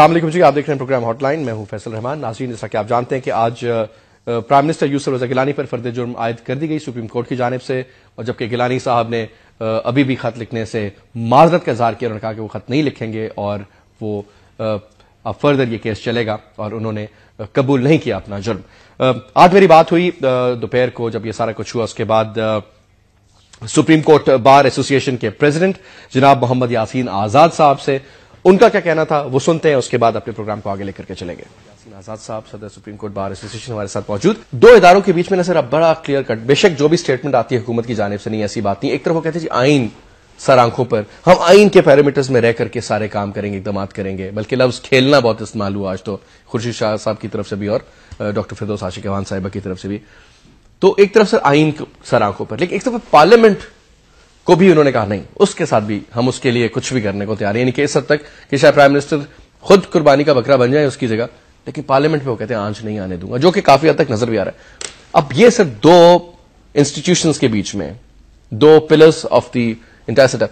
असलम जी आप देख रहे हैं प्रोग्राम हॉटलाइन मैं हूं फैसल रहमान नाजीन जैसा कि आप जानते हैं कि आज प्राइम मिनिस्टर यूसुफ रजा गिलानी पर फर्द जुर्म आयद कर दी गई सुप्रीम कोर्ट की जानब से और जबकि गिलानी साहब ने अभी भी खत लिखने से माजरत का इजहार किया उन्होंने कहा कि वो खत नहीं लिखेंगे और वो अब फर्दर ये केस चलेगा और उन्होंने कबूल नहीं किया अपना जुर्म आज मेरी बात हुई दोपहर को जब यह सारा कुछ हुआ उसके बाद सुप्रीम कोर्ट बार एसोसिएशन के प्रेसिडेंट जनाब मोहम्मद यासीन आजाद साहब से उनका क्या कहना था वो सुनते हैं उसके बाद अपने प्रोग्राम को आगे लेकर के चलेंगे आजाद साहब सदर सुप्रीम कोर्ट बार एसोसिएशन हमारे साथ मौजूद दो इदारों के बीच में ना सर अब बड़ा क्लियर कट बेशक जो भी स्टेटमेंट आती है हुकूमत की जानब से नहीं ऐसी बात नहीं एक तरफ वो कहते हैं आइन सर आंखों पर हम आइन के पैरामीटर्स में रह करके सारे काम करेंगे इकदाम करेंगे बल्कि लफ्ज खेलना बहुत इस्तेमाल हुआ आज तो खुर्शीद शाह साहब की तरफ से भी और डॉक्टर फिरदोस आशिक अवान साहिबा की तरफ से भी तो एक तरफ सर आइन सर आंखों पर लेकिन एक तरफ पार्लियामेंट को भी उन्होंने कहा नहीं उसके साथ भी हम उसके लिए कुछ भी करने को तैयार है यानी कि इस हद तक कि शायद प्राइम मिनिस्टर खुद कुर्बानी का बकरा बन जाए उसकी जगह लेकिन पार्लियामेंट में वो कहते हैं आंच नहीं आने दूंगा जो कि काफी हद तक नजर भी आ रहा है अब ये सिर्फ दो इंस्टीट्यूशन के बीच में दो pillars of the entire setup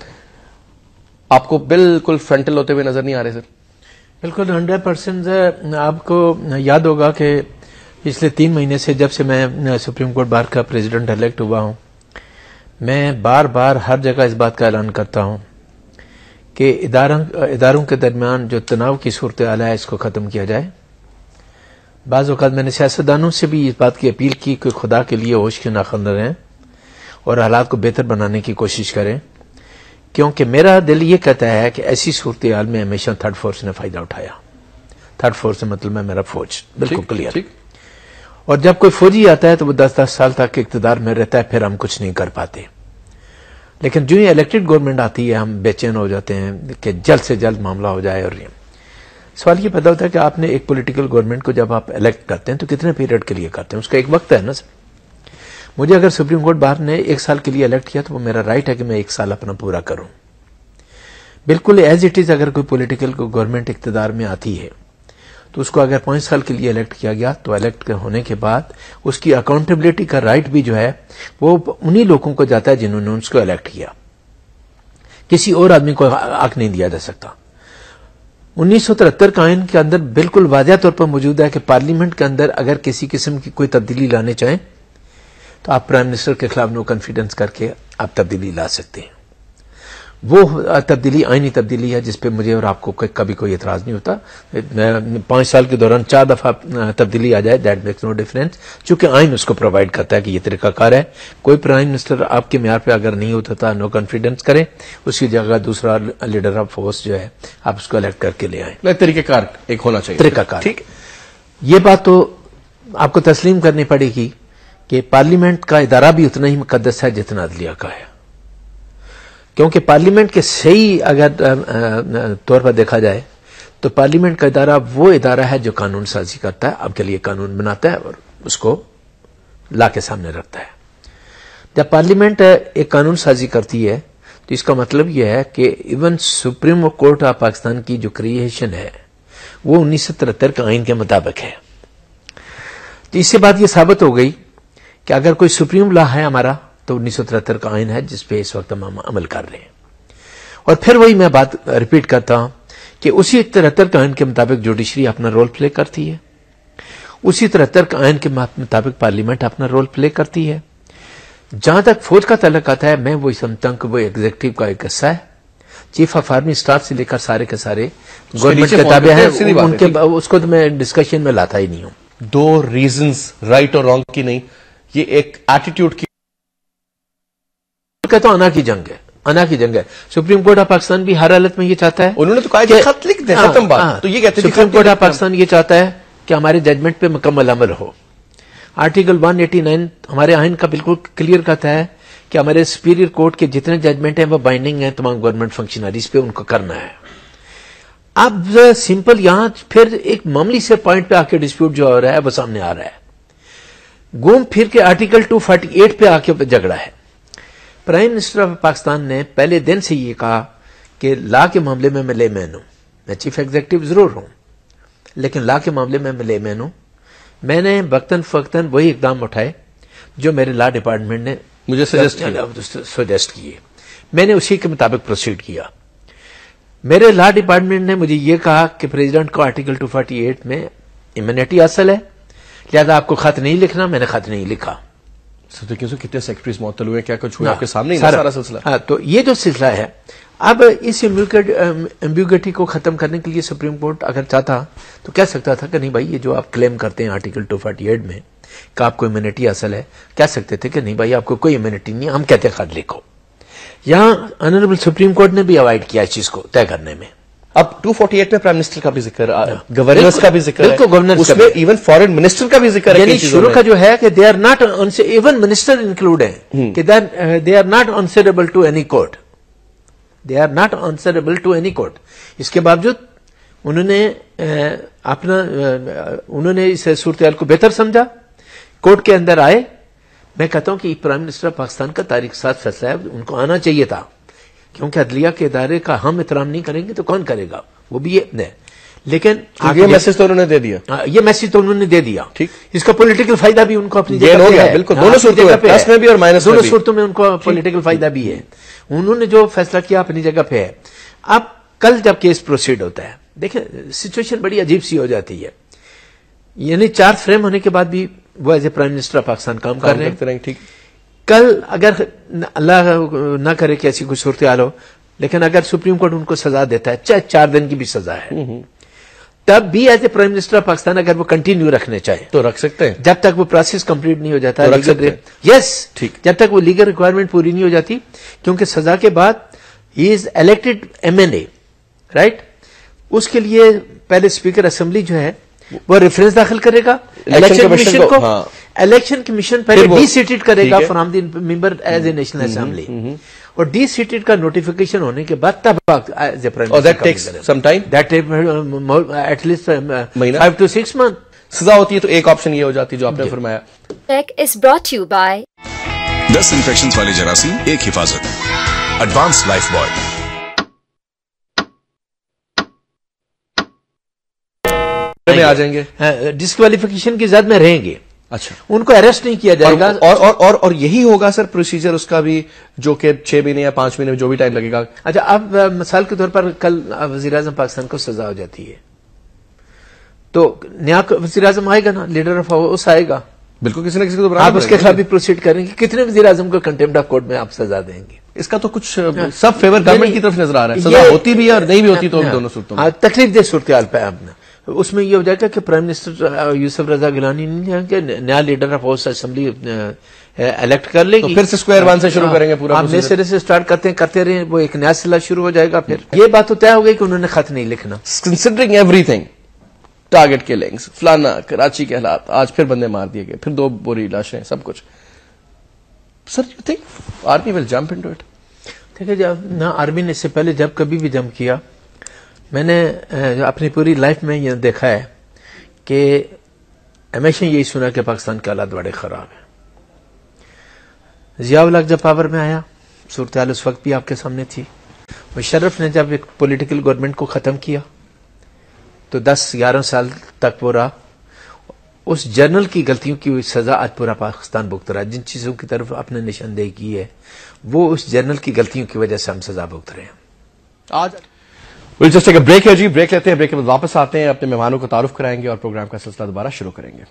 आपको बिल्कुल फ्रंटल होते हुए नजर नहीं आ रहे सर बिल्कुल हंड्रेड परसेंट आपको याद होगा कि पिछले तीन महीने से जब से मैं सुप्रीम कोर्ट बार का प्रेसिडेंट इलेक्ट हुआ हूं मैं बार बार हर जगह इस बात का ऐलान करता हूं कि इदारों के दरमियान जो तनाव की सूरत आला है इसको ख़त्म किया जाए बाज़ मैंने सियासतदानों से भी इस बात की अपील की कि खुदा के लिए होश क्यों नाखंद रहें और हालात को बेहतर बनाने की कोशिश करें क्योंकि मेरा दिल ये कहता है कि ऐसी सूरत हाल में हमेशा थर्ड फोर्स ने फ़ायदा उठाया थर्ड फोर्स से मतलब है मेरा फौज बिल्कुल क्लियर और जब कोई फौजी आता है तो वो दस दस साल तक इकतदार में रहता है फिर हम कुछ नहीं कर पाते लेकिन जो ही इलेक्टेड गवर्नमेंट आती है हम बेचैन हो जाते हैं कि जल्द से जल्द मामला हो जाए और सवाल ये पैदा होता है कि आपने एक पॉलिटिकल गवर्नमेंट को जब आप इलेक्ट करते हैं तो कितने पीरियड के लिए करते हैं उसका एक वक्त है ना सर मुझे अगर सुप्रीम कोर्ट बाहर ने एक साल के लिए इलेक्ट किया तो वो मेरा राइट है कि मैं एक साल अपना पूरा करूं बिल्कुल एज इट इज अगर कोई पॉलिटिकल गवर्नमेंट इकतदार में आती है तो उसको अगर पांच साल के लिए इलेक्ट किया गया तो इलेक्ट होने के बाद उसकी अकाउंटेबिलिटी का राइट भी जो है वो उन्हीं लोगों को जाता है जिन्होंने उसको इलेक्ट किया किसी और आदमी को हक नहीं दिया जा सकता उन्नीस सौ तिहत्तर का आयन के अंदर बिल्कुल वाजह तौर पर मौजूद है कि पार्लियामेंट के अंदर अगर किसी किस्म की कोई तब्दीली लाने चाहें तो आप प्राइम मिनिस्टर के खिलाफ नो कॉन्फिडेंस करके आप तब्दीली ला सकते हैं वो तब्दीली आईनी तब्दीली है जिसपे मुझे और आपको कभी कोई एतराज़ नहीं होता पांच साल के दौरान चार दफ़ा तब्दीली आ जाए दैट मेक्स नो डिफरेंस चूंकि आइन उसको प्रोवाइड करता है कि ये तरीकाकार है कोई प्राइम मिनिस्टर आपके म्यार पे अगर नहीं होता था नो कॉन्फिडेंस करें उसकी जगह दूसरा लीडर ऑफ फोर्स जो है आप उसको अलेक्ट करके ले आए तरीकाकार एक होना चाहिए तरीकाकार ठीक ये बात तो आपको तस्लीम करनी पड़ेगी कि पार्लियामेंट का इदारा भी उतना ही मुकदस है जितना अदलिया का है क्योंकि पार्लियामेंट के सही अगर तौर पर देखा जाए तो पार्लियामेंट का इदारा वो इदारा है जो कानून साजी करता है आपके लिए कानून बनाता है और उसको ला के सामने रखता है जब पार्लियामेंट एक कानून साजी करती है तो इसका मतलब यह है कि even supreme court of Pakistan की जो क्रिएशन है वो उन्नीस सौ तिहत्तर के आइन के मुताबिक है तो इससे बात यह साबित हो गई कि अगर कोई सुप्रीम लॉ है हमारा तो उन्नीस सौ तिहत्तर का आयन है जिसपे इस वक्त हम अमल कर रहे हैं और फिर वही मैं बात रिपीट करता हूं कि उसी तिहत्तर कायन के मुताबिक जुडिशरी अपना रोल प्ले करती है उसी तिहत्तर कायन के मुताबिक पार्लियामेंट अपना रोल प्ले करती है जहां तक फौज का तलक आता है मैं वो समझता हूं कि वो एग्जीक्यूटिव का एक हिस्सा है चीफ ऑफ आर्मी स्टाफ से लेकर सारे के सारे गवर्नमेंट के ताबे हैं उनके उसको तो मैं डिस्कशन में लाता ही नहीं हूं दो रीजंस राइट और रॉन्ग की नहीं ये एक एटीट्यूड की कहता तो हूं अना की जंग है अना की जंग है सुप्रीम कोर्ट ऑफ पाकिस्तान भी हर हालत में ये चाहता है उन्होंने तो कहा खत लिख दे खत्म हाँ, बात हाँ। तो ये कहते सुप्रीम कोर्ट ऑफ पाकिस्तान ये चाहता है कि हमारे जजमेंट पे मुकम्मल अमल हो आर्टिकल 189 हमारे आइन का बिल्कुल क्लियर कहता है कि हमारे सुपीरियर कोर्ट के जितने जजमेंट हैं वो बाइंडिंग हैं तमाम गवर्नमेंट फंक्शनरीज पे उनको करना है अब सिंपल यहां फिर एक मामली से पॉइंट पे आके डिस्प्यूट जो हो रहा है वो सामने आ रहा है घूम फिर के आर्टिकल 248 पे आके झगड़ा है प्राइम मिनिस्टर ऑफ पाकिस्तान ने पहले दिन से ये कहा कि ला के मामले में मैं ले मैन हूं मैं चीफ एग्जीक्यूटिव जरूर हूं लेकिन ला के मामले में मैं ले मैन हूं मैंने बक्तन फक्तन वही इकदाम उठाए जो मेरे लॉ डिपार्टमेंट ने मुझे सजेस्ट किए मैंने उसी के मुताबिक प्रोसीड किया मेरे लॉ डिपार्टमेंट ने मुझे यह कहा कि प्रेसिडेंट को आर्टिकल 248 में इम्यूनिटी हासिल है लिहाजा आपको खत नहीं लिखना मैंने खत नहीं लिखा सर कितने सेक्रेटरीज मुतल हुए क्या कुछ हुआ आपके सामने ही सारा, सारा सिलसिला हाँ तो ये जो सिलसिला है अब इस एम्ब्यूगटी को खत्म करने के लिए सुप्रीम कोर्ट अगर चाहता तो कह सकता था कि नहीं भाई ये जो आप क्लेम करते हैं आर्टिकल टू फोर्टी एट में कि आपको इम्यूनिटी असल है कह सकते थे कि नहीं भाई आपको कोई इम्यूनिटी नहीं हम कहते खाद लिखो यहाँ ऑनरेबल सुप्रीम कोर्ट ने भी अवॉइड किया इस चीज को तय करने में अब 248 में प्राइम मिनिस्टर का भी जिक्र गवर्नर्स हाँ। का भी जिक्र बिल्कुल गवर्नर उसमें इवन फॉरेन मिनिस्टर का भी जिक्र यानी शुरू का जो है कि दे आर नॉट उनसे इवन मिनिस्टर इंक्लूड है हम्म। कि they are not answerable to any court they are not answerable to any court इसके बावजूद उन्होंने uh, अपना uh, उन्होंने इस सूरत को बेहतर समझा कोर्ट के अंदर आए मैं कहता हूं कि प्राइम मिनिस्टर पाकिस्तान का तारीख साथ फैसला है उनको आना चाहिए था क्योंकि अदलिया के इदारे का हम एहतराम नहीं करेंगे तो कौन करेगा वो भी ये है लेकिन ये मैसेज तो उन्होंने दे दिया हाँ, ये मैसेज तो उन्होंने दे दिया ठीक इसका पॉलिटिकल फायदा भी उनको अपनी जगह हो गया बिल्कुल हाँ, दोनों सूरतों में प्लस में भी और माइनस दोनों सूरतों में उनको पॉलिटिकल हम्म। फायदा भी है उन्होंने जो फैसला किया अपनी जगह पे है अब कल जब केस प्रोसीड होता है देखे सिचुएशन बड़ी अजीब सी हो जाती है यानी चार फ्रेम होने के बाद भी वो as a prime minister of Pakistan काम कर रहे हैं ठीक है कल अगर अल्लाह ना करे कि ऐसी कोई सूरत हाल हो लेकिन अगर सुप्रीम कोर्ट उनको सजा देता है चाहे चार दिन की भी सजा है हम्म, हम्म। तब भी as a prime minister of Pakistan अगर वो कंटिन्यू रखने चाहे तो रख सकते हैं जब तक वो प्रोसेस कंप्लीट नहीं हो जाता तो रख सकते हैं यस ठीक जब तक वो लीगल रिक्वायरमेंट पूरी नहीं हो जाती क्योंकि सजा के बाद ही इज इलेक्टेड एमएनए राइट उसके लिए पहले स्पीकर असेंबली जो है वो रेफरेंस दाखिल करेगा इलेक्शन कमीशन को, को हाँ। इलेक्शन कमीशन पहले डी सीटेड करेगा from the member as a national assembly और डी सीटेड का नोटिफिकेशन होने के बाद तब at least five to six month सजा होती है तो एक ऑप्शन ये हो जाती है जो आपने फरमाया take is brought you by दस इन्फेक्शन वाले जरासीम एक हिफाजत एडवांस लाइफ बॉय में आ जाएंगे डिस्कालिफिकेशन हाँ, की जद में रहेंगे अच्छा उनको अरेस्ट नहीं किया जाएगा और और और, और यही होगा सर प्रोसीजर उसका भी जो कि छह महीने या पांच महीने में जो भी टाइम लगेगा अच्छा अब मिसाल के तौर पर कल वजी अजम पाकिस्तान को सजा हो जाती है तो नया वजी अजम आएगा ना लीडर ऑफ हाउस आएगा बिल्कुल किसी ना किसी को तो आप उसके खिलाफ भी प्रोसीड करेंगे कितने वजी अजम को कंटेम्प्ट ऑफ कोर्ट में आप सजा देंगे इसका तो कुछ हाँ। सब फेवर गवर्नमेंट की तरफ नजर आ रहा है सजा होती भी है और नहीं भी होती तो हाँ। दोनों सूरतों हाँ, तकलीफ दे सूरत पे आपने उसमें यह हो जाएगा कि प्राइम मिनिस्टर यूसुफ रजा गिलानी ने नया leader of house assembly elect कर लेंगे तो फिर से स्क्वायर वन से शुरू हाँ। करेंगे पूरा आप नए सिरे से स्टार्ट करते करते रहे वो एक नया सिला शुरू हो जाएगा फिर ये बात तो तय हो गई कि उन्होंने खत नहीं लिखना कंसिडरिंग एवरीथिंग टारगेट के लेंगे फलाना कराची के हालात आज फिर बंदे मार दिए गए फिर दो बोरी लाशें सब कुछ sir you think army will into it ठीक है ना आर्मी ने इससे पहले जब कभी भी जम्प किया मैंने अपनी पूरी लाइफ में यह देखा है कि हमेशा यही सुना कि पाकिस्तान के हालात बड़े ख़राब हैं जिया हक जब पावर में आया सूरत उस वक्त भी आपके सामने थी मुशर्रफ ने जब एक पॉलिटिकल गवर्नमेंट को ख़त्म किया तो 10-11 साल तक वो रहा उस जनरल की गलतियों की सजा आज पूरा पाकिस्तान भुगत रहा जिन चीज़ों की तरफ आपने निशानदेही की है वो उस जर्नल की गलतियों की वजह से हम सजा भुगत रहे हैं आज विल जस्ट अ ब्रेक है जी ब्रेक लेते हैं ब्रेक के बाद वापस आते हैं अपने मेहमानों को तारुफ कराएंगे और प्रोग्राम का सिलसिला दोबारा शुरू करेंगे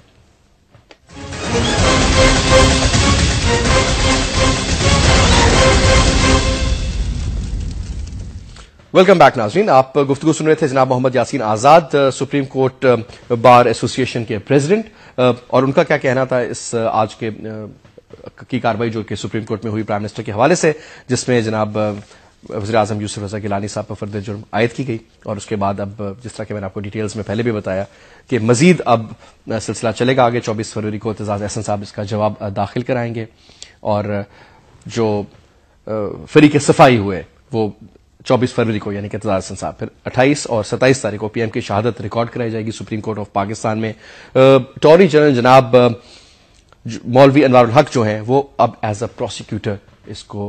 वेलकम बैक नाजरीन आप गुफ्तु सुन रहे थे जनाब Mohammad Yasin Azad supreme court bar association के प्रेसिडेंट और उनका क्या कहना था इस आज के की कार्रवाई जो कि सुप्रीम कोर्ट में हुई प्राइम मिनिस्टर के हवाले से जिसमें जनाब वजी अजम यूसुफ रजा गिलानी साहब पर फर्द जुर्म आयद की गई और उसके बाद अब जिस तरह के मैंने आपको डिटेल्स में पहले भी बताया कि मजीद अब सिलसिला चलेगा आगे चौबीस फरवरी को एतजाज़ अहसन साहब इसका जवाब दाखिल कराएंगे और जो के सफाई हुए वो चौबीस फरवरी को यानी कि एतजाज हसन साहब फिर अट्ठाईस और सत्ताईस तारीख को पीएम की शहादत रिकॉर्ड कराई जाएगी सुप्रीम कोर्ट ऑफ पाकिस्तान में टॉरी जनरल जनाब मौलवी अनवारुल हक जो हैं वो अब एज अ प्रोसिक्यूटर इसको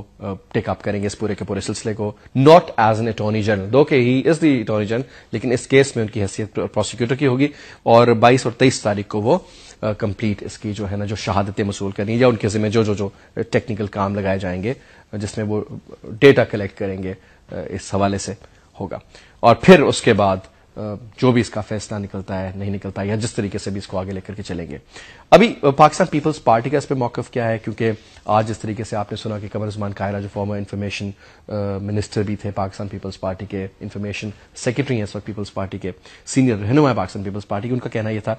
टेकअप करेंगे इस पूरे के पूरे सिलसिले को not as an attorney general though के he is the attorney general लेकिन इस केस में उनकी हैसियत प्रोसिक्यूटर की होगी और 22 और 23 तारीख को वो कंप्लीट इसकी जो है ना जो शहादतें मसूल करनी या उनके जिम्मे जो जो जो टेक्निकल काम लगाए जाएंगे जिसमें वो डेटा कलेक्ट करेंगे इस हवाले से होगा और फिर उसके बाद जो भी इसका फैसला निकलता है नहीं निकलता है या जिस तरीके से भी इसको आगे लेकर के चलेंगे अभी पाकिस्तान पीपल्स पार्टी का इस पर मौकफ क्या है क्योंकि आज जिस तरीके से आपने सुना कि कमर उस्मान कायरा जो फॉर्मर इन्फॉर्मेशन मिनिस्टर भी थे पाकिस्तान पीपल्स पार्टी के इन्फॉर्मेशन सेक्रेटरी हैं इस वक्त पीपल्स पार्टी के सीनियर रहनुमा है पाकिस्तान पीपल्स पार्टी की उनका कहना यह था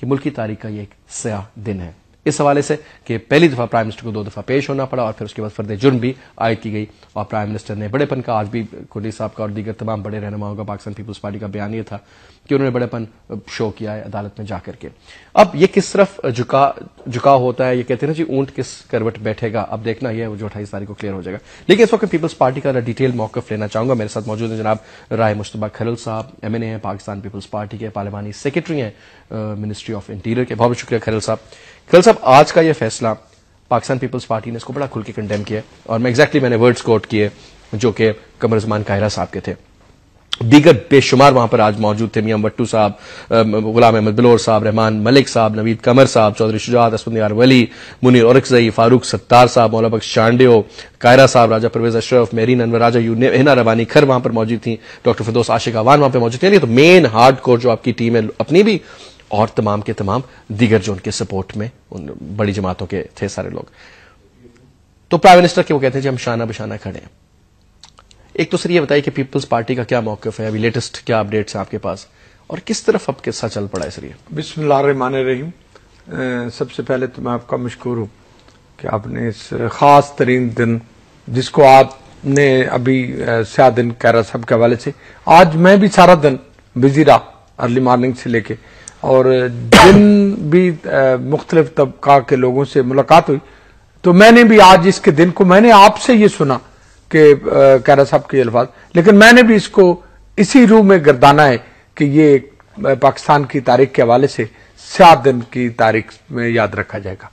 कि मुल्क की तारीख का यह एक सया दिन है इस हवाले से कि पहली दफा प्राइम मिनिस्टर को दो दफा पेश होना पड़ा और फिर उसके बाद फर्द जुर्म भी आयद की गई और प्राइम मिनिस्टर ने बड़ेपन का आज भी कोहली साहब का और दीगर तमाम बड़े रहनुमाओं का पाकिस्तान पीपल्स पार्टी का बयान ये था कि उन्होंने बड़ेपन शो किया है अदालत में जाकर के अब ये किस तरफ झुका झुकाव होता है ये कहते हैं ना जी ऊंट किस करवट बैठेगा अब देखना यह जो अठाईस तारीख को क्लियर हो जाएगा लेकिन इस वक्त पीपल्स पार्टी का डिटेल मौकफ लेना चाहूंगा मेरे साथ मौजूद है जनाब राय मुश्तबा खरल साहब एम एन ए हैं पाकिस्तान पीपल्स पार्टी के पार्लिमानी सेक्रेटरी हैं मिनिस्ट्री ऑफ इंटीरियर के बहुत बहुत शुक्रिया खरल साहब कल साहब आज का यह फैसला पाकिस्तान पीपल्स पार्टी ने इसको बड़ा खुल के कंडेम किया और मैं एग्जैक्टली मैंने वर्ड्स कोट किए जो कि कमर जमान कायरा साहब के थे दीगर बेशुमार वहां पर आज मौजूद थे मियाम वट्टू साहब गुलाम अहमद बिलोर साहब रहमान मलिक साहब नवीद कमर साहब चौधरी शुजात असफुनियार वली मुनीर औरकजई फारूक सत्तार साहब मौला बख्श चांडियो कायरा साहब राजा परवेज अशरफ मेरी अनवर राजा यू हिना रवानी खर वहां पर मौजूद थी डॉक्टर फिदोस आशिक अवान वहां पर मौजूद थी तो मेन हार्ड कोर जो आपकी टीम है अपनी भी और तमाम के तमाम दीगर जो उनके सपोर्ट में उन बड़ी जमातों के थे सारे लोग तो प्राइम मिनिस्टर के वो कहते हैं जी हम शाना बशाना खड़े हैं एक तो सर यह बताइए कि पीपल्स पार्टी का क्या मौकफ है अभी लेटेस्ट क्या अपडेट्स हैं आपके पास और किस तरफ अब किस्सा चल पड़ा है सर ये बिस्मिल्लाहमान सबसे पहले तो मैं आपका मशहूर हूं कि आपने इस खास तरीन दिन जिसको आपने अभी सिया दिन कैरा साहब के हवाले से आज मैं भी सारा दिन बिजी रहा अर्ली मॉर्निंग से लेके और जिन भी मुख्तलिफ तबका के लोगों से मुलाकात हुई तो मैंने भी आज इसके दिन को मैंने आपसे ये सुना कि कैरा साहब के अल्फाज लेकिन मैंने भी इसको इसी रूह में गर्दाना है कि ये पाकिस्तान की तारीख के हवाले से सात दिन की तारीख में याद रखा जाएगा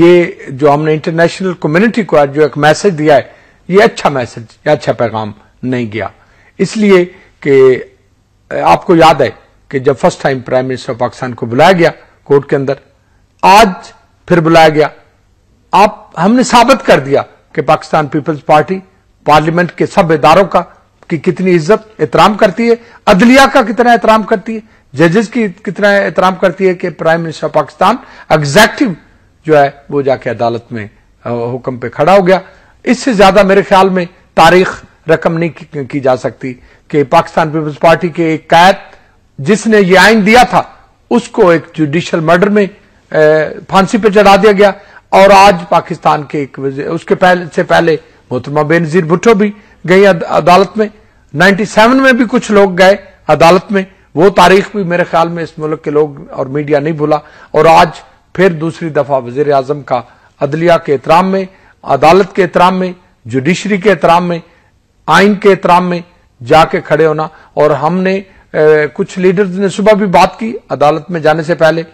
ये जो हमने इंटरनेशनल कम्युनिटी को आज जो एक मैसेज दिया है ये अच्छा मैसेज या अच्छा पैगाम नहीं गया इसलिए कि आपको याद है कि जब first time prime minister of Pakistan को बुलाया गया कोर्ट के अंदर आज फिर बुलाया गया आप हमने साबित कर दिया कि पाकिस्तान पीपल्स पार्टी पार्लियामेंट के सब इदारों का कि कितनी इज्जत एहतराम करती है अदलिया का कितना एहतराम करती है जजेस की कितना एहतराम करती है कि prime minister of Pakistan executive जो है वो जाके अदालत में हुक्म पे खड़ा हो गया इससे ज्यादा मेरे ख्याल में तारीख रकम नहीं की, की जा सकती कि पाकिस्तान पीपल्स पार्टी के एक कैद जिसने ये आइन दिया था उसको एक जुडिशल मर्डर में फांसी पर चढ़ा दिया गया और आज पाकिस्तान के एक उसके पहले से पहले मोहतरमा बेनजीर भुट्टो भी गई अदालत में 97 में भी कुछ लोग गए अदालत में वो तारीख भी मेरे ख्याल में इस मुल्क के लोग और मीडिया नहीं भूला और आज फिर दूसरी दफा वजीर आजम का अदलिया के एहतराम में अदालत के एहतराम में जुडिशरी के एहतराम में आइन के एहतराम में जाके खड़े होना और हमने कुछ लीडर्स ने सुबह भी बात की अदालत में जाने से पहले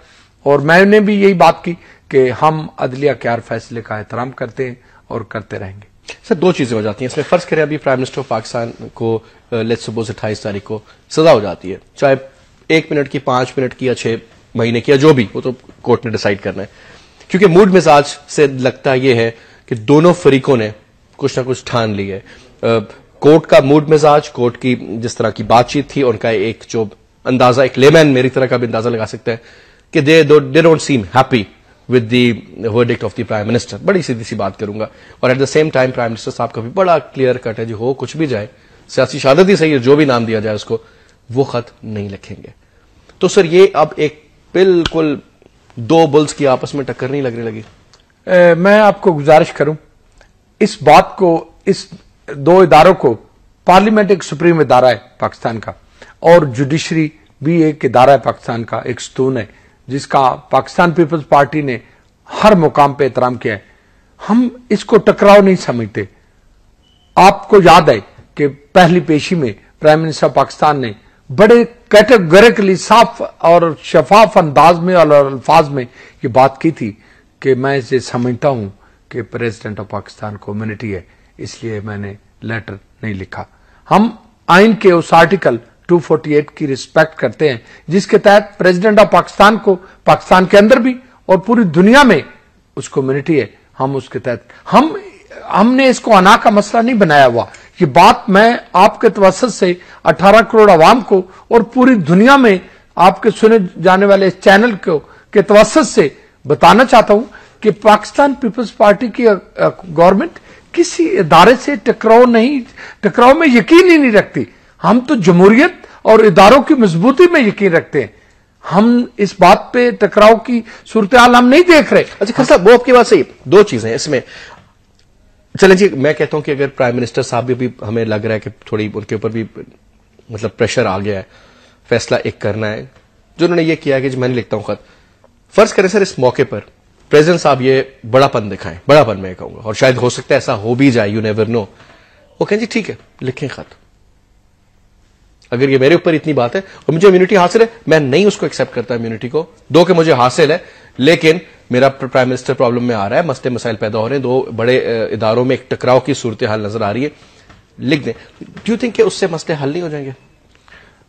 और मैंने भी यही बात की कि हम अदलिया के हर फैसले का एहतराम करते हैं और करते रहेंगे सर दो चीजें हो जाती हैं इसमें फर्ज करें अभी प्राइम मिनिस्टर ऑफ पाकिस्तान को लेट्स सपोज अट्ठाईस तारीख को सजा हो जाती है चाहे एक मिनट की पांच मिनट की या छह महीने की या जो भी वो तो कोर्ट ने डिसाइड करना है क्योंकि मूड मिजाज से लगता यह है कि दोनों फरीकों ने कुछ ना कुछ ठान ली है कोर्ट का मूड मिजाज कोर्ट की जिस तरह की बातचीत थी उनका एक जो अंदाजा एक लेमैन मेरी तरह का भी अंदाजा लगा सकते हैं कि they they don't seem happy with the verdict of the prime minister बड़ी सीधी सी बात करूंगा और at the same time prime minister साहब का भी बड़ा क्लियर कट है जो हो कुछ भी जाए सियासी शहादत ही सही है जो भी नाम दिया जाए उसको वो खत नहीं लिखेंगे तो सर ये अब एक बिल्कुल दो बुल्स की आपस में टक्कर नहीं लगने लगी ए, मैं आपको गुजारिश करूं इस बात को इस दो इदारों को पार्लियामेंट एक सुप्रीम इदारा है पाकिस्तान का और जुडिशरी भी एक इदारा है पाकिस्तान का एक स्तून है जिसका पाकिस्तान पीपल्स पार्टी ने हर मुकाम पे एहतराम किया है हम इसको टकराव नहीं समझते आपको याद है कि पहली पेशी में प्राइम मिनिस्टर पाकिस्तान ने बड़े कैटेगरिकली साफ और शफाफ अंदाज में और अल्फाज में ये बात की थी कि मैं इसे समझता हूं कि प्रेसिडेंट ऑफ पाकिस्तान कम्युनिटी है इसलिए मैंने लेटर नहीं लिखा हम आइन के उस आर्टिकल 248 की रिस्पेक्ट करते हैं जिसके तहत प्रेसिडेंट ऑफ पाकिस्तान को पाकिस्तान के अंदर भी और पूरी दुनिया में उस कम्युनिटी है हम उसके तहत हम हमने इसको अना का मसला नहीं बनाया हुआ ये बात मैं आपके तवसत से 18 करोड़ आवाम को और पूरी दुनिया में आपके सुने जाने वाले चैनल को के तवसत से बताना चाहता हूं कि पाकिस्तान पीपल्स पार्टी की गवर्नमेंट किसी इदारे से टकराव नहीं टकराव में यकीन ही नहीं रखती हम तो जमहूरियत और इदारों की मजबूती में यकीन रखते हैं हम इस बात पे टकराव की सूरत हम नहीं देख रहे अच्छा खर साहब वो आपकी बात सही दो चीजें इसमें चले जी मैं कहता हूं कि अगर प्राइम मिनिस्टर साहब भी अभी हमें लग रहा है कि थोड़ी उनके ऊपर भी मतलब प्रेशर आ गया है फैसला एक करना है जो उन्होंने ये किया कि मैंने लिखता हूं खत फर्ज करें सर इस मौके पर प्रेजेंस आप ये बड़ापन दिखाएं बड़ापन मैं कहूंगा और शायद हो सकता है ऐसा हो भी जाए यू नेवर नो वो कहें जी ठीक है लिखें खत अगर ये मेरे ऊपर इतनी बात है और मुझे इम्यूनिटी हासिल है मैं नहीं उसको एक्सेप्ट करता इम्यूनिटी को दो के मुझे हासिल है लेकिन मेरा प्राइम मिनिस्टर प्रॉब्लम में आ रहा है मसले मसाइल पैदा हो रहे हैं दो बड़े इदारों में एक टकराव की सूरत हाल नजर आ रही है लिख दें डू थिंक उससे मसले हल नहीं हो जाएंगे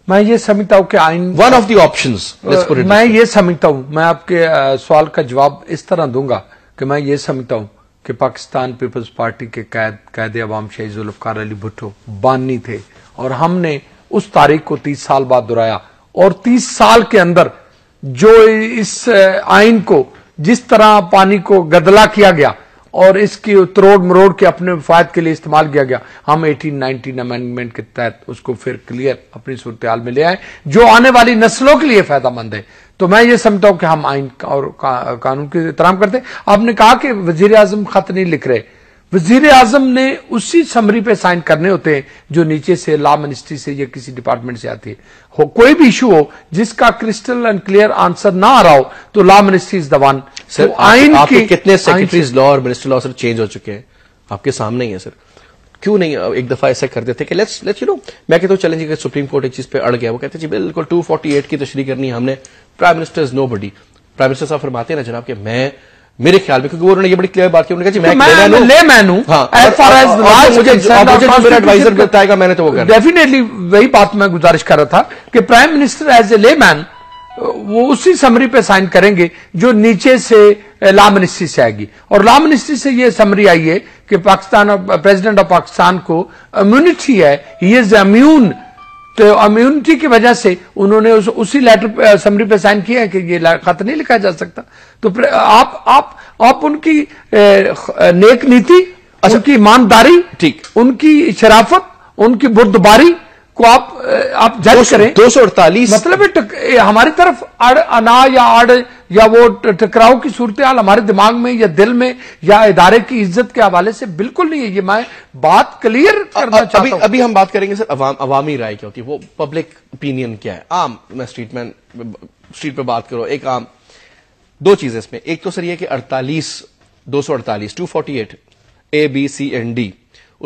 मैं ये समझता हूँ कि आइन वन ऑफ दी ऑप्शन मैं ये समझता हूँ मैं आपके सवाल का जवाब इस तरह दूंगा कि मैं ये समझता हूँ कि पाकिस्तान पीपल्स पार्टी के कैद कैद अवाम शहीद जुल्फकार अली भुट्टो बानी थे और हमने उस तारीख को तीस साल बाद दोहराया और तीस साल के अंदर जो इस आइन को जिस तरह पानी को गदला किया गया और इसकी त्रोड़ मरोड़ के अपने फायद के लिए इस्तेमाल किया गया हम 1819 अमेंडमेंट के तहत उसको फिर क्लियर अपनी सूरत हाल में ले आए जो आने वाली नस्लों के लिए फायदामंद है तो मैं ये समझता हूं कि हम आइन और का, कानून की एहतराम करते आपने कहा कि वजीर आजम खत नहीं लिख रहे वजीर आजम ने उसी समरी पे साइन करने होते हैं जो नीचे से लॉ मिनिस्ट्री से या किसी डिपार्टमेंट से आती है हो कोई भी इशू हो जिसका क्रिस्टल एंड क्लियर आंसर ना आ रहा हो तो law ministry is the one sir तो आइन के कितने सेक्रेटरीज लॉ और मिनिस्टर लॉ सर चेंज हो चुके हैं आपके सामने ही है सर क्यों नहीं एक दफा ऐसा कर देते कि लेट्स लेट्स यू नो मैं कहता हूं सुप्रीम कोर्ट एक चीज पे अड़ गया वो कहते जी बिल्कुल टू की तशरी करनी हमने prime minister is nobody prime minister साहब फरमाते हैं ना जनाब कि मैं मेरे ख्याल में क्योंकि वो उन्होंने ये बड़ी क्लियर बात की उन्होंने कहा जी मैं तो ले मैं हूं हाँ, मुझे जो मेरा एडवाइजर बताएगा मैंने तो वो कर डेफिनेटली वही बात मैं गुजारिश कर रहा था कि प्राइम मिनिस्टर एज ए ले मैन वो उसी समरी पे साइन करेंगे जो नीचे से ला मिनिस्ट्री से आएगी और ला मिनिस्ट्री से ये समरी आई है कि पाकिस्तान प्रेसिडेंट ऑफ पाकिस्तान को इम्यूनिटी है ही इज अम्यून तो अम्यूनिटी की वजह से उन्होंने उस, उसी लेटर समरी पे साइन किया कि ये खत नहीं लिखा जा सकता तो आप आप आप उनकी नेक नीति अच्छा, उनकी ईमानदारी ठीक उनकी शराफत उनकी बुद्धबारी को आप आप जज करें दो सौ अड़तालीस मतलब हमारी तरफ अड़ अना या आड़ या वो टकराव की सूरत हाल हमारे दिमाग में या दिल में या इदारे की इज्जत के हवाले से बिल्कुल नहीं है ये मैं बात क्लियर करना चाहता अभी अभी हम बात करेंगे सर अवाम, अवामी राय क्या होती है वो पब्लिक ओपिनियन क्या है आम मैं स्ट्रीट स्ट्रीट पर बात करो एक आम दो चीजें इसमें एक तो सर यह कि अड़तालीस दो सौ अड़तालीस two forty eight A B C and D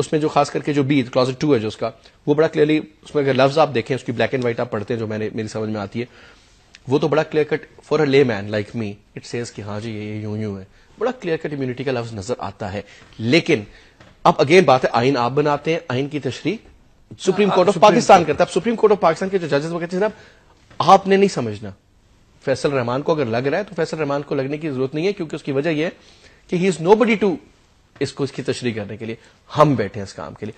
उसमें जो खास करके जो बी क्लॉज टू है जो उसका वो बड़ा क्लियरली उसमें अगर लफ्ज आप देखें उसकी ब्लैक एंड व्हाइट आप पढ़ते हैं जो मैंने मेरी समझ में आती है वो तो बड़ा clear cut for a layman like me it says कि हाँ जी ये यूं यूं है बड़ा क्लियर कट इम्यूनिटी का लफ्ज नजर आता है लेकिन अब अगेन बात है आइन आप बनाते हैं आइन की तशरी सुप्रीम कोर्ट हाँ, ऑफ पाकिस्तान करता है सुप्रीम कोर्ट ऑफ पाकिस्तान के जो जजेस वो कहते हैं आपने नहीं समझना फैसल रहमान को अगर लग रहा है तो फैसल रहमान को लगने की जरूरत नहीं है क्योंकि उसकी वजह यह है कि he is nobody to इसको इसकी तशरी करने के लिए हम बैठे हैं इस काम के लिए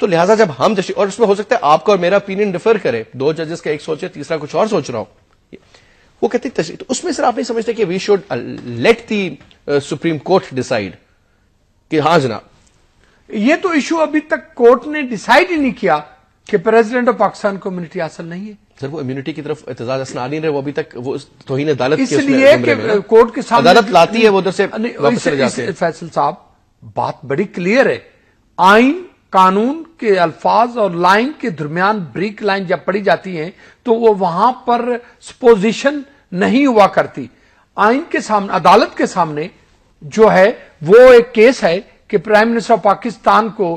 तो लिहाजा जब हम तशरी और उसमें हो सकता है आपका और मेरा ओपिनियन डिफर करे दो जजेस का एक सोचे तीसरा कुछ और सोच रहा हूं वो कहते तो उसमें सर आप नहीं समझते कि we should let the supreme court decide कि हाँ जना ये तो इशू अभी तक कोर्ट ने डिसाइड ही नहीं किया कि प्रेसिडेंट ऑफ पाकिस्तान को इम्यूनिटी हासिल नहीं है सर वो इम्यूनिटी की तरफ एतजाज आ नहीं रहे वो अभी तक वो ही अदालत इसलिए कोर्ट uh, के सामने अदालत लाती है वो उधर से वापस जाते हैं फैसल साहब बात बड़ी क्लियर है आइन कानून के अल्फाज और लाइन के दरमियान ब्रीक लाइन जब पड़ी जाती है तो वो वहां पर सपोजिशन नहीं हुआ करती आइन के सामने अदालत के सामने जो है वो एक केस है कि प्राइम मिनिस्टर ऑफ पाकिस्तान को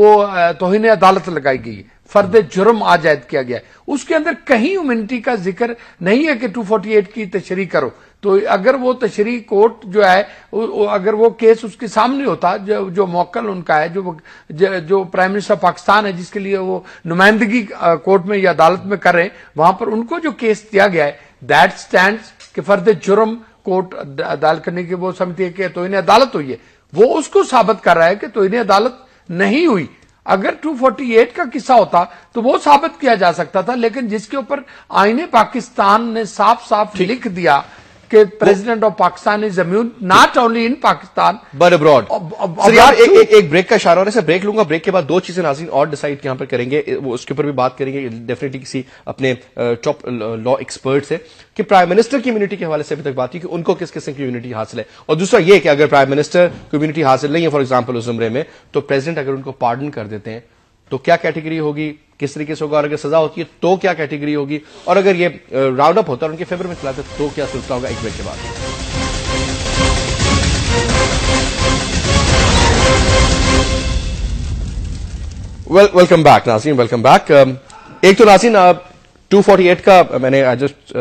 वो तोहिन अदालत लगाई गई है फर्द जुर्म आजाद किया गया उसके अंदर कहीं यूमिनिटी का जिक्र नहीं है कि 248 की तशरी करो तो अगर वो तशरी कोर्ट जो है वो, अगर वो केस उसके सामने होता जो, जो मौकल उनका है जो जो प्राइम मिनिस्टर पाकिस्तान है जिसके लिए वो नुमाइंदगी कोर्ट में या अदालत में हैं वहां पर उनको जो केस दिया गया है दैट स्टैंड के फर्द जुर्म कोर्ट अदालत करने की वो समझती है कि तो इन्हें अदालत हुई है वो उसको साबित कर रहा है कि तो इन्हें अदालत नहीं हुई अगर 248 का किस्सा होता तो वो साबित किया जा सकता था लेकिन जिसके ऊपर आईने पाकिस्तान ने साफ साफ लिख दिया president of Pakistan is immune not only in Pakistan but abroad sir यार एक, एक, एक ब्रेक का इशारा से ब्रेक लूंगा ब्रेक के बाद दो चीजें नाजीन और डिसाइड यहां पर करेंगे वो उसके ऊपर भी बात करेंगे डेफिनेटली किसी अपने टॉप लॉ एक्सपर्ट से कि प्राइम मिनिस्टर की इम्यूनिटी के हवाले से अभी तक बात की कि उनको किस किस्म की इम्यूनिटी हासिल है और दूसरा ये कि अगर प्राइम मिनिस्टर की इम्यूनिटी हासिल नहीं है फॉर एग्जाम्पल उस जुमरे में तो प्रेसिडेंट अगर उनको पार्डन कर देते हैं तो क्या कैटेगरी होगी किस तरीके से होगा और अगर सजा होती है तो क्या कैटेगरी होगी और अगर ये राउंड अप होता है उनके फेवर में चलाते तो क्या सिलसिला होगा एक मिनट के बाद well welcome back Nazneen welcome back एक तो नाजीन आप 248 का uh, मैंने I just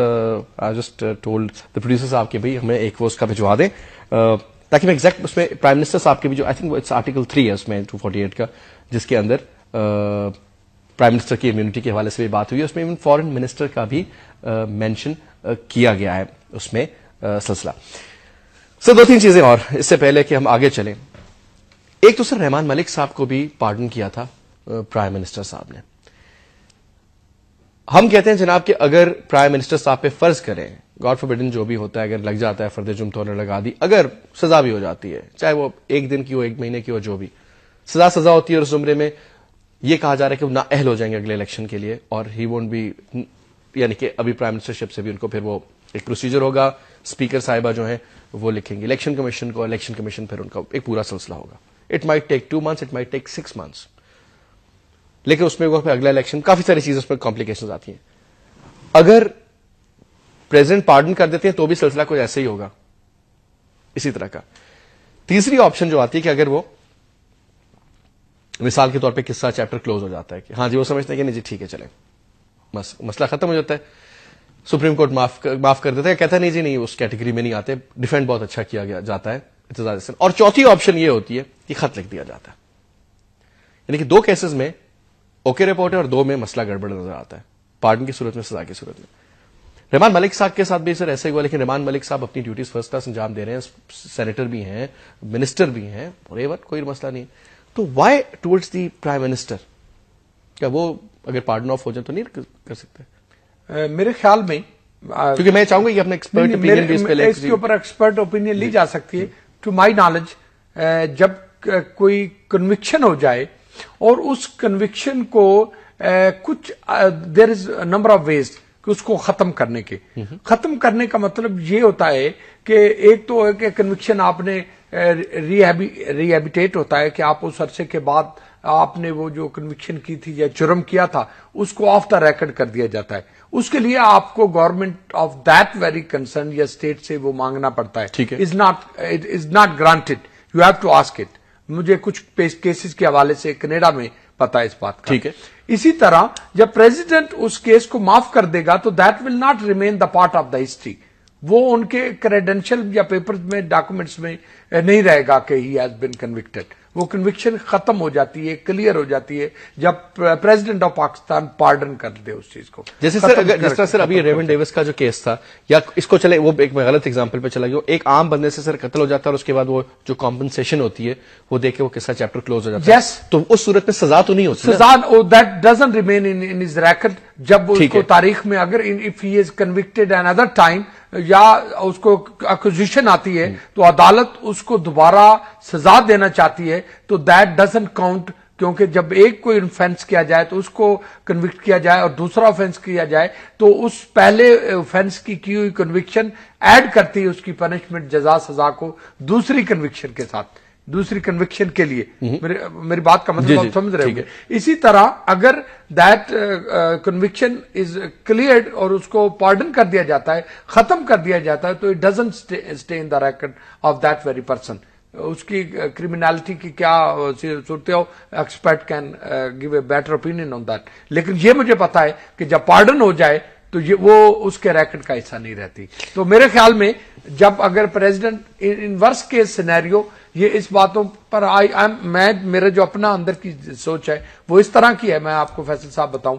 I just told the producer साहब के भाई हमें एक वो उसका भिजवा दें uh, ताकि मैं एग्जैक्ट उसमें प्राइम मिनिस्टर साहब के भी जो I think it's article three है उसमें 248 का जिसके अंदर प्राइम मिनिस्टर की इम्यूनिटी के हवाले से भी बात हुई है उसमें इवन फॉरेन मिनिस्टर का भी मेंशन किया गया है उसमें सिलसिला सर दो तीन चीजें और इससे पहले कि हम आगे चले एक तो सर रहमान मलिक साहब को भी पार्डन किया था प्राइम मिनिस्टर साहब ने हम कहते हैं जनाब कि अगर प्राइम मिनिस्टर साहब पे फर्ज करें गॉड फॉर बिडन जो भी होता है अगर लग जाता है फर्द जुम तोड़ने लगा दी अगर सजा भी हो जाती है चाहे वो एक दिन की हो एक महीने की हो जो भी सजा सजा होती है और उस जुमरे में ये कहा जा रहा है कि वो अहल हो जाएंगे अगले इलेक्शन के लिए और ही वोट बी यानी कि अभी प्राइम मिनिस्टरशिप से भी उनको फिर वो एक प्रोसीजर होगा स्पीकर साहिबा जो है वो लिखेंगे इलेक्शन कमीशन को इलेक्शन कमीशन फिर उनका एक पूरा सिलसिला होगा it might take two months it might take six months लेकिन उसमें वो फिर अगला इलेक्शन काफी सारी चीजें उसमें कॉम्प्लिकेशन आती हैं अगर प्रेसिडेंट पार्डन कर देते हैं तो भी सिलसिला कुछ ऐसे ही होगा इसी तरह का तीसरी ऑप्शन जो आती है कि अगर वो मिसाल के तौर पे किस्सा चैप्टर क्लोज हो जाता है कि हाँ जी वो समझते हैं कि नहीं जी ठीक है चले बस मसला खत्म हो जाता है सुप्रीम कोर्ट माफ कर, माफ कर देता है कहता है नहीं जी नहीं उस कैटेगरी में नहीं आते डिफेंड बहुत अच्छा किया गया जाता है इतजाजन और चौथी ऑप्शन ये होती है कि खत लिख दिया जाता है यानी कि दो केसेस में ओके रिपोर्ट है और दो में मसला गड़बड़ नजर आता है पार्डन की सूरत में सजा की सूरत में रहमान मलिक साहब के साथ भी सर ऐसे हुआ लेकिन रहमान मलिक साहब अपनी ड्यूटीज फर्स्ट क्लास अंजाम दे रहे हैं सेनेटर भी हैं मिनिस्टर भी हैं और एवर कोई मसला नहीं है तो why towards the prime minister क्या वो अगर पार्डन ऑफ हो जाए तो नहीं कर सकते uh, मेरे ख्याल में uh, क्योंकि मैं चाहूंगा कि अपना एक्सपर्ट ओपिनियन भी इस पे इसके ऊपर एक्सपर्ट ओपिनियन ली जा सकती है टू माय नॉलेज जब uh, कोई कन्विक्शन हो जाए और उस कन्विक्शन को uh, कुछ देर इज नंबर ऑफ वेज कि उसको खत्म करने के हम्म। खत्म करने का मतलब ये होता है कि एक तो है कि कन्विक्शन आपने रिहेबिटेट होता है कि आप उस अरसे के बाद आपने वो जो कन्विक्शन की थी या जुर्म किया था उसको ऑफ द रेकर्ड कर दिया जाता है उसके लिए आपको government of that very concern या स्टेट से वो मांगना पड़ता है ठीक है is not it is not granted you have to ask it मुझे कुछ केसेस के हवाले से कनेडा में पता है इस बात का ठीक है इसी तरह जब प्रेसिडेंट उस केस को माफ कर देगा तो that will not remain the part of the history वो उनके क्रेडेंशियल या पेपर्स में डॉक्यूमेंट्स में नहीं रहेगा कि ही हैज बिन कन्विक्टेड वो कन्विक्शन खत्म हो जाती है क्लियर हो जाती है जब प्रेसिडेंट ऑफ पाकिस्तान पार्डन कर दे उस चीज को जैसे सर अगर जिस तरह सर अभी रेवन डेविस का जो केस था या इसको चले वो एक गलत एग्जांपल पे चला गया एक आम बंदे से सर कत्ल हो जाता है और उसके बाद वो जो कॉम्पनसेशन होती है वो देखे वो किसका चैप्टर क्लोज हो जाता है तो उस सूरत में सजा तो नहीं होती सजा that doesn't remain in in his record जब उसको तारीख में अगर if he is convicted another time या उसको अक्विजिशन आती है हम्म। तो अदालत उसको दोबारा सजा देना चाहती है तो दैट डजेंट काउंट क्योंकि जब एक कोई ऑफेंस किया जाए तो उसको कन्विक्ट किया जाए और दूसरा ऑफेंस किया जाए तो उस पहले ऑफेंस की की हुई कन्विक्शन ऐड करती है उसकी पनिशमेंट जजा सजा को दूसरी कन्विक्शन के साथ दूसरी कन्विक्शन के लिए हम्म। मेरे, मेरी बात का मतलब आप समझ रहे होंगे इसी तरह अगर दैट कन्विक्शन इज क्लियर और उसको पार्डन कर दिया जाता है खत्म कर दिया जाता है तो it doesn't stay in the record of that very person उसकी क्रिमिनलिटी uh, की क्या uh, सुनते हो expert can give a better opinion on that लेकिन ये मुझे पता है कि जब पार्डन हो जाए तो ये वो उसके रैकेट का हिस्सा नहीं रहती तो मेरे ख्याल में जब अगर president in worst case scenario ये इस बातों पर आई एम मैं मेरा जो अपना अंदर की सोच है वो इस तरह की है मैं आपको फैसल साहब बताऊं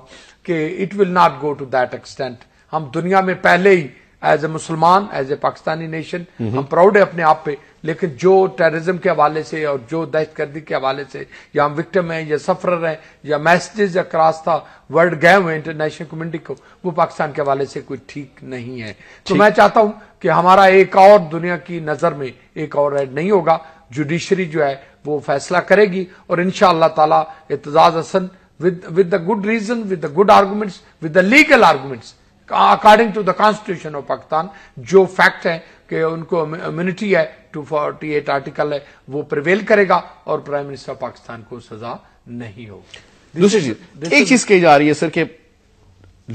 कि it will not go to that extent हम दुनिया में पहले ही एज ए मुसलमान एज ए पाकिस्तानी नेशन हम प्राउड है अपने आप पे लेकिन जो टेररिज्म के हवाले से और जो दहशतगर्दी के हवाले से या हम विक्ट हैं या सफरर हैं या मैसेजेस या था वर्ल्ड गए हुए इंटरनेशनल कम्युनिटी को वो पाकिस्तान के हवाले से कोई ठीक नहीं है तो मैं चाहता हूं कि हमारा एक और दुनिया की नजर में एक और एड नहीं होगा जुडिशरी जो है वो फैसला करेगी और इन तला Aitzaz Hasan with with the good reason with the good arguments with the legal arguments according to the constitution of Pakistan जो फैक्ट है कि उनको इम्यूनिटी है टू फोर्टी एट आर्टिकल है वो प्रिवेल करेगा और प्राइम मिनिस्टर पाकिस्तान को सजा नहीं होगी दूसरी चीज एक चीज कही जा रही है सर कि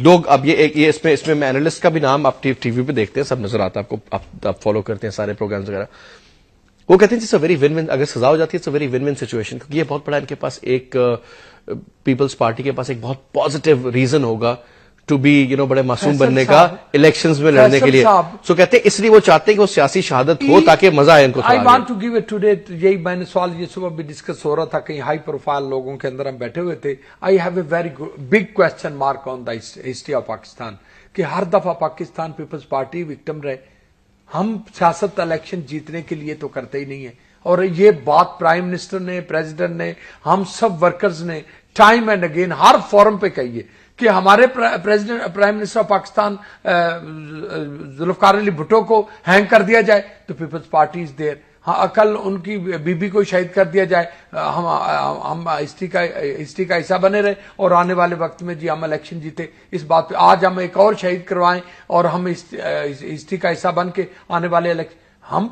लोग अब ये एक ये इसमें इसमें एनालिस्ट का भी नाम आप टीवी पे देखते हैं सब नजर आता है आपको आप, आप फॉलो करते हैं सारे प्रोग्राम्स वगैरह वो कहते हैं इट्स वेरी विन विन अगर सजा हो जाती है तो वेरी विन विन सिचुएशन क्योंकि ये बहुत बड़ा इनके पास एक पीपल्स uh, पार्टी के पास एक बहुत पॉजिटिव रीजन होगा टू बी यू नो बड़े मासूम बनने का इलेक्शंस में लड़ने के लिए सो so, कहते हैं इसलिए वो चाहते हैं कि वो सियासी शहादत हो ताकि मजा आए इनको I want to give it today यही मैंने सवाल ये सुबह भी डिस्कस हो रहा था कहीं हाई प्रोफाइल लोगों के अंदर हम बैठे हुए थे I have a very big question mark on the history of Pakistan कि हर दफा पाकिस्तान पीपल्स पार्टी विक्टम रहे हम सियासत इलेक्शन जीतने के लिए तो करते ही नहीं है और ये बात प्राइम मिनिस्टर ने प्रेसिडेंट ने हम सब वर्कर्स ने टाइम एंड अगेन हर फॉरम पे है कि हमारे president prime minister of Pakistan Zulfikar Ali Bhutto को हैंग कर दिया जाए तो पीपल्स पार्टी इज देयर हाँ अकल उनकी बीबी को शहीद कर दिया जाए हम हम हिस्ट्री का हिस्ट्री का हिस्सा बने रहे और आने वाले वक्त में जी हम इलेक्शन जीते इस बात पे आज हम एक और शहीद करवाएं और हम हिस्ट्री का हिस्सा बन के आने वाले इलेक्शन हम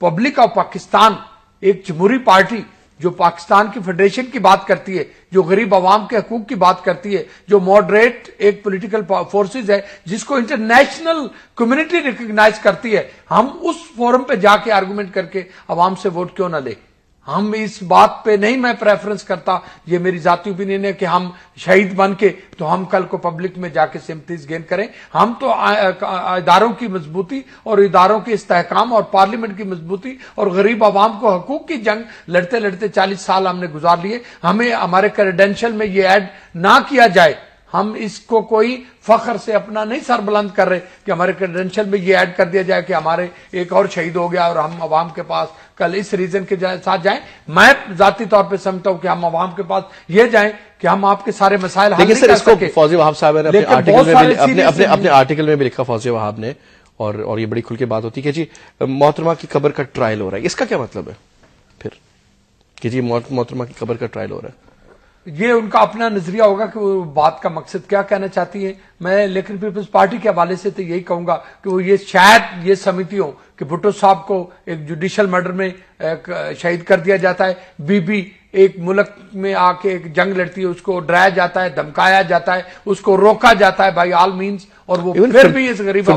पब्लिक ऑफ पाकिस्तान एक जमहूरी पार्टी जो पाकिस्तान की फेडरेशन की बात करती है जो गरीब आवाम के हकूक की बात करती है जो मॉडरेट एक पॉलिटिकल फोर्सेस है जिसको इंटरनेशनल कम्युनिटी रिकग्नाइज करती है हम उस फोरम पे जाके आर्गूमेंट करके आवाम से वोट क्यों ना लें हम इस बात पे नहीं मैं प्रेफरेंस करता ये मेरी जाति ओपिनियन है कि हम शहीद बन के तो हम कल को पब्लिक में जाके सिमतीज गेन करें हम तो इदारों की मजबूती और इदारों के इस्तेकाम और पार्लियामेंट की मजबूती और गरीब आवाम को हकूक की जंग लड़ते लड़ते चालीस साल हमने गुजार लिए हमें हमारे क्रेडेंशियल में ये ऐड ना किया जाए हम इसको कोई फखर से अपना नहीं सर बुलंद कर रहे कि हमारे क्रेडेंशियल में ये ऐड कर दिया जाए कि हमारे एक और शहीद हो गया और हम अवाम के पास कल इस रीजन के जाए, साथ जाएं मैं जाती तौर पे समझता हूं कि हम अवाम के पास ये जाएं कि हम आपके सारे मसाइल फौजी वहाब साहब ने अपने आर्टिकल में अपने अपने अपने आर्टिकल में भी लिखा फौजी वहाब ने और और ये बड़ी खुल के बात होती है कि जी मोहतरमा की कबर का ट्रायल हो रहा है इसका क्या मतलब है फिर कि जी मोहतरमा की कबर का ट्रायल हो रहा है ये उनका अपना नजरिया होगा कि वो बात का मकसद क्या कहना चाहती है मैं लेकिन पीपल्स पार्टी के हवाले से तो यही कहूंगा कि वो ये शायद ये समिति हो कि भुट्टो साहब को एक जुडिशल मर्डर में शहीद कर दिया जाता है बीबी एक मुल्क में आके एक जंग लड़ती है उसको डराया जाता है धमकाया जाता है उसको रोका जाता है बाई ऑल मीन्स और वो फिर, फिर भी इस गरीब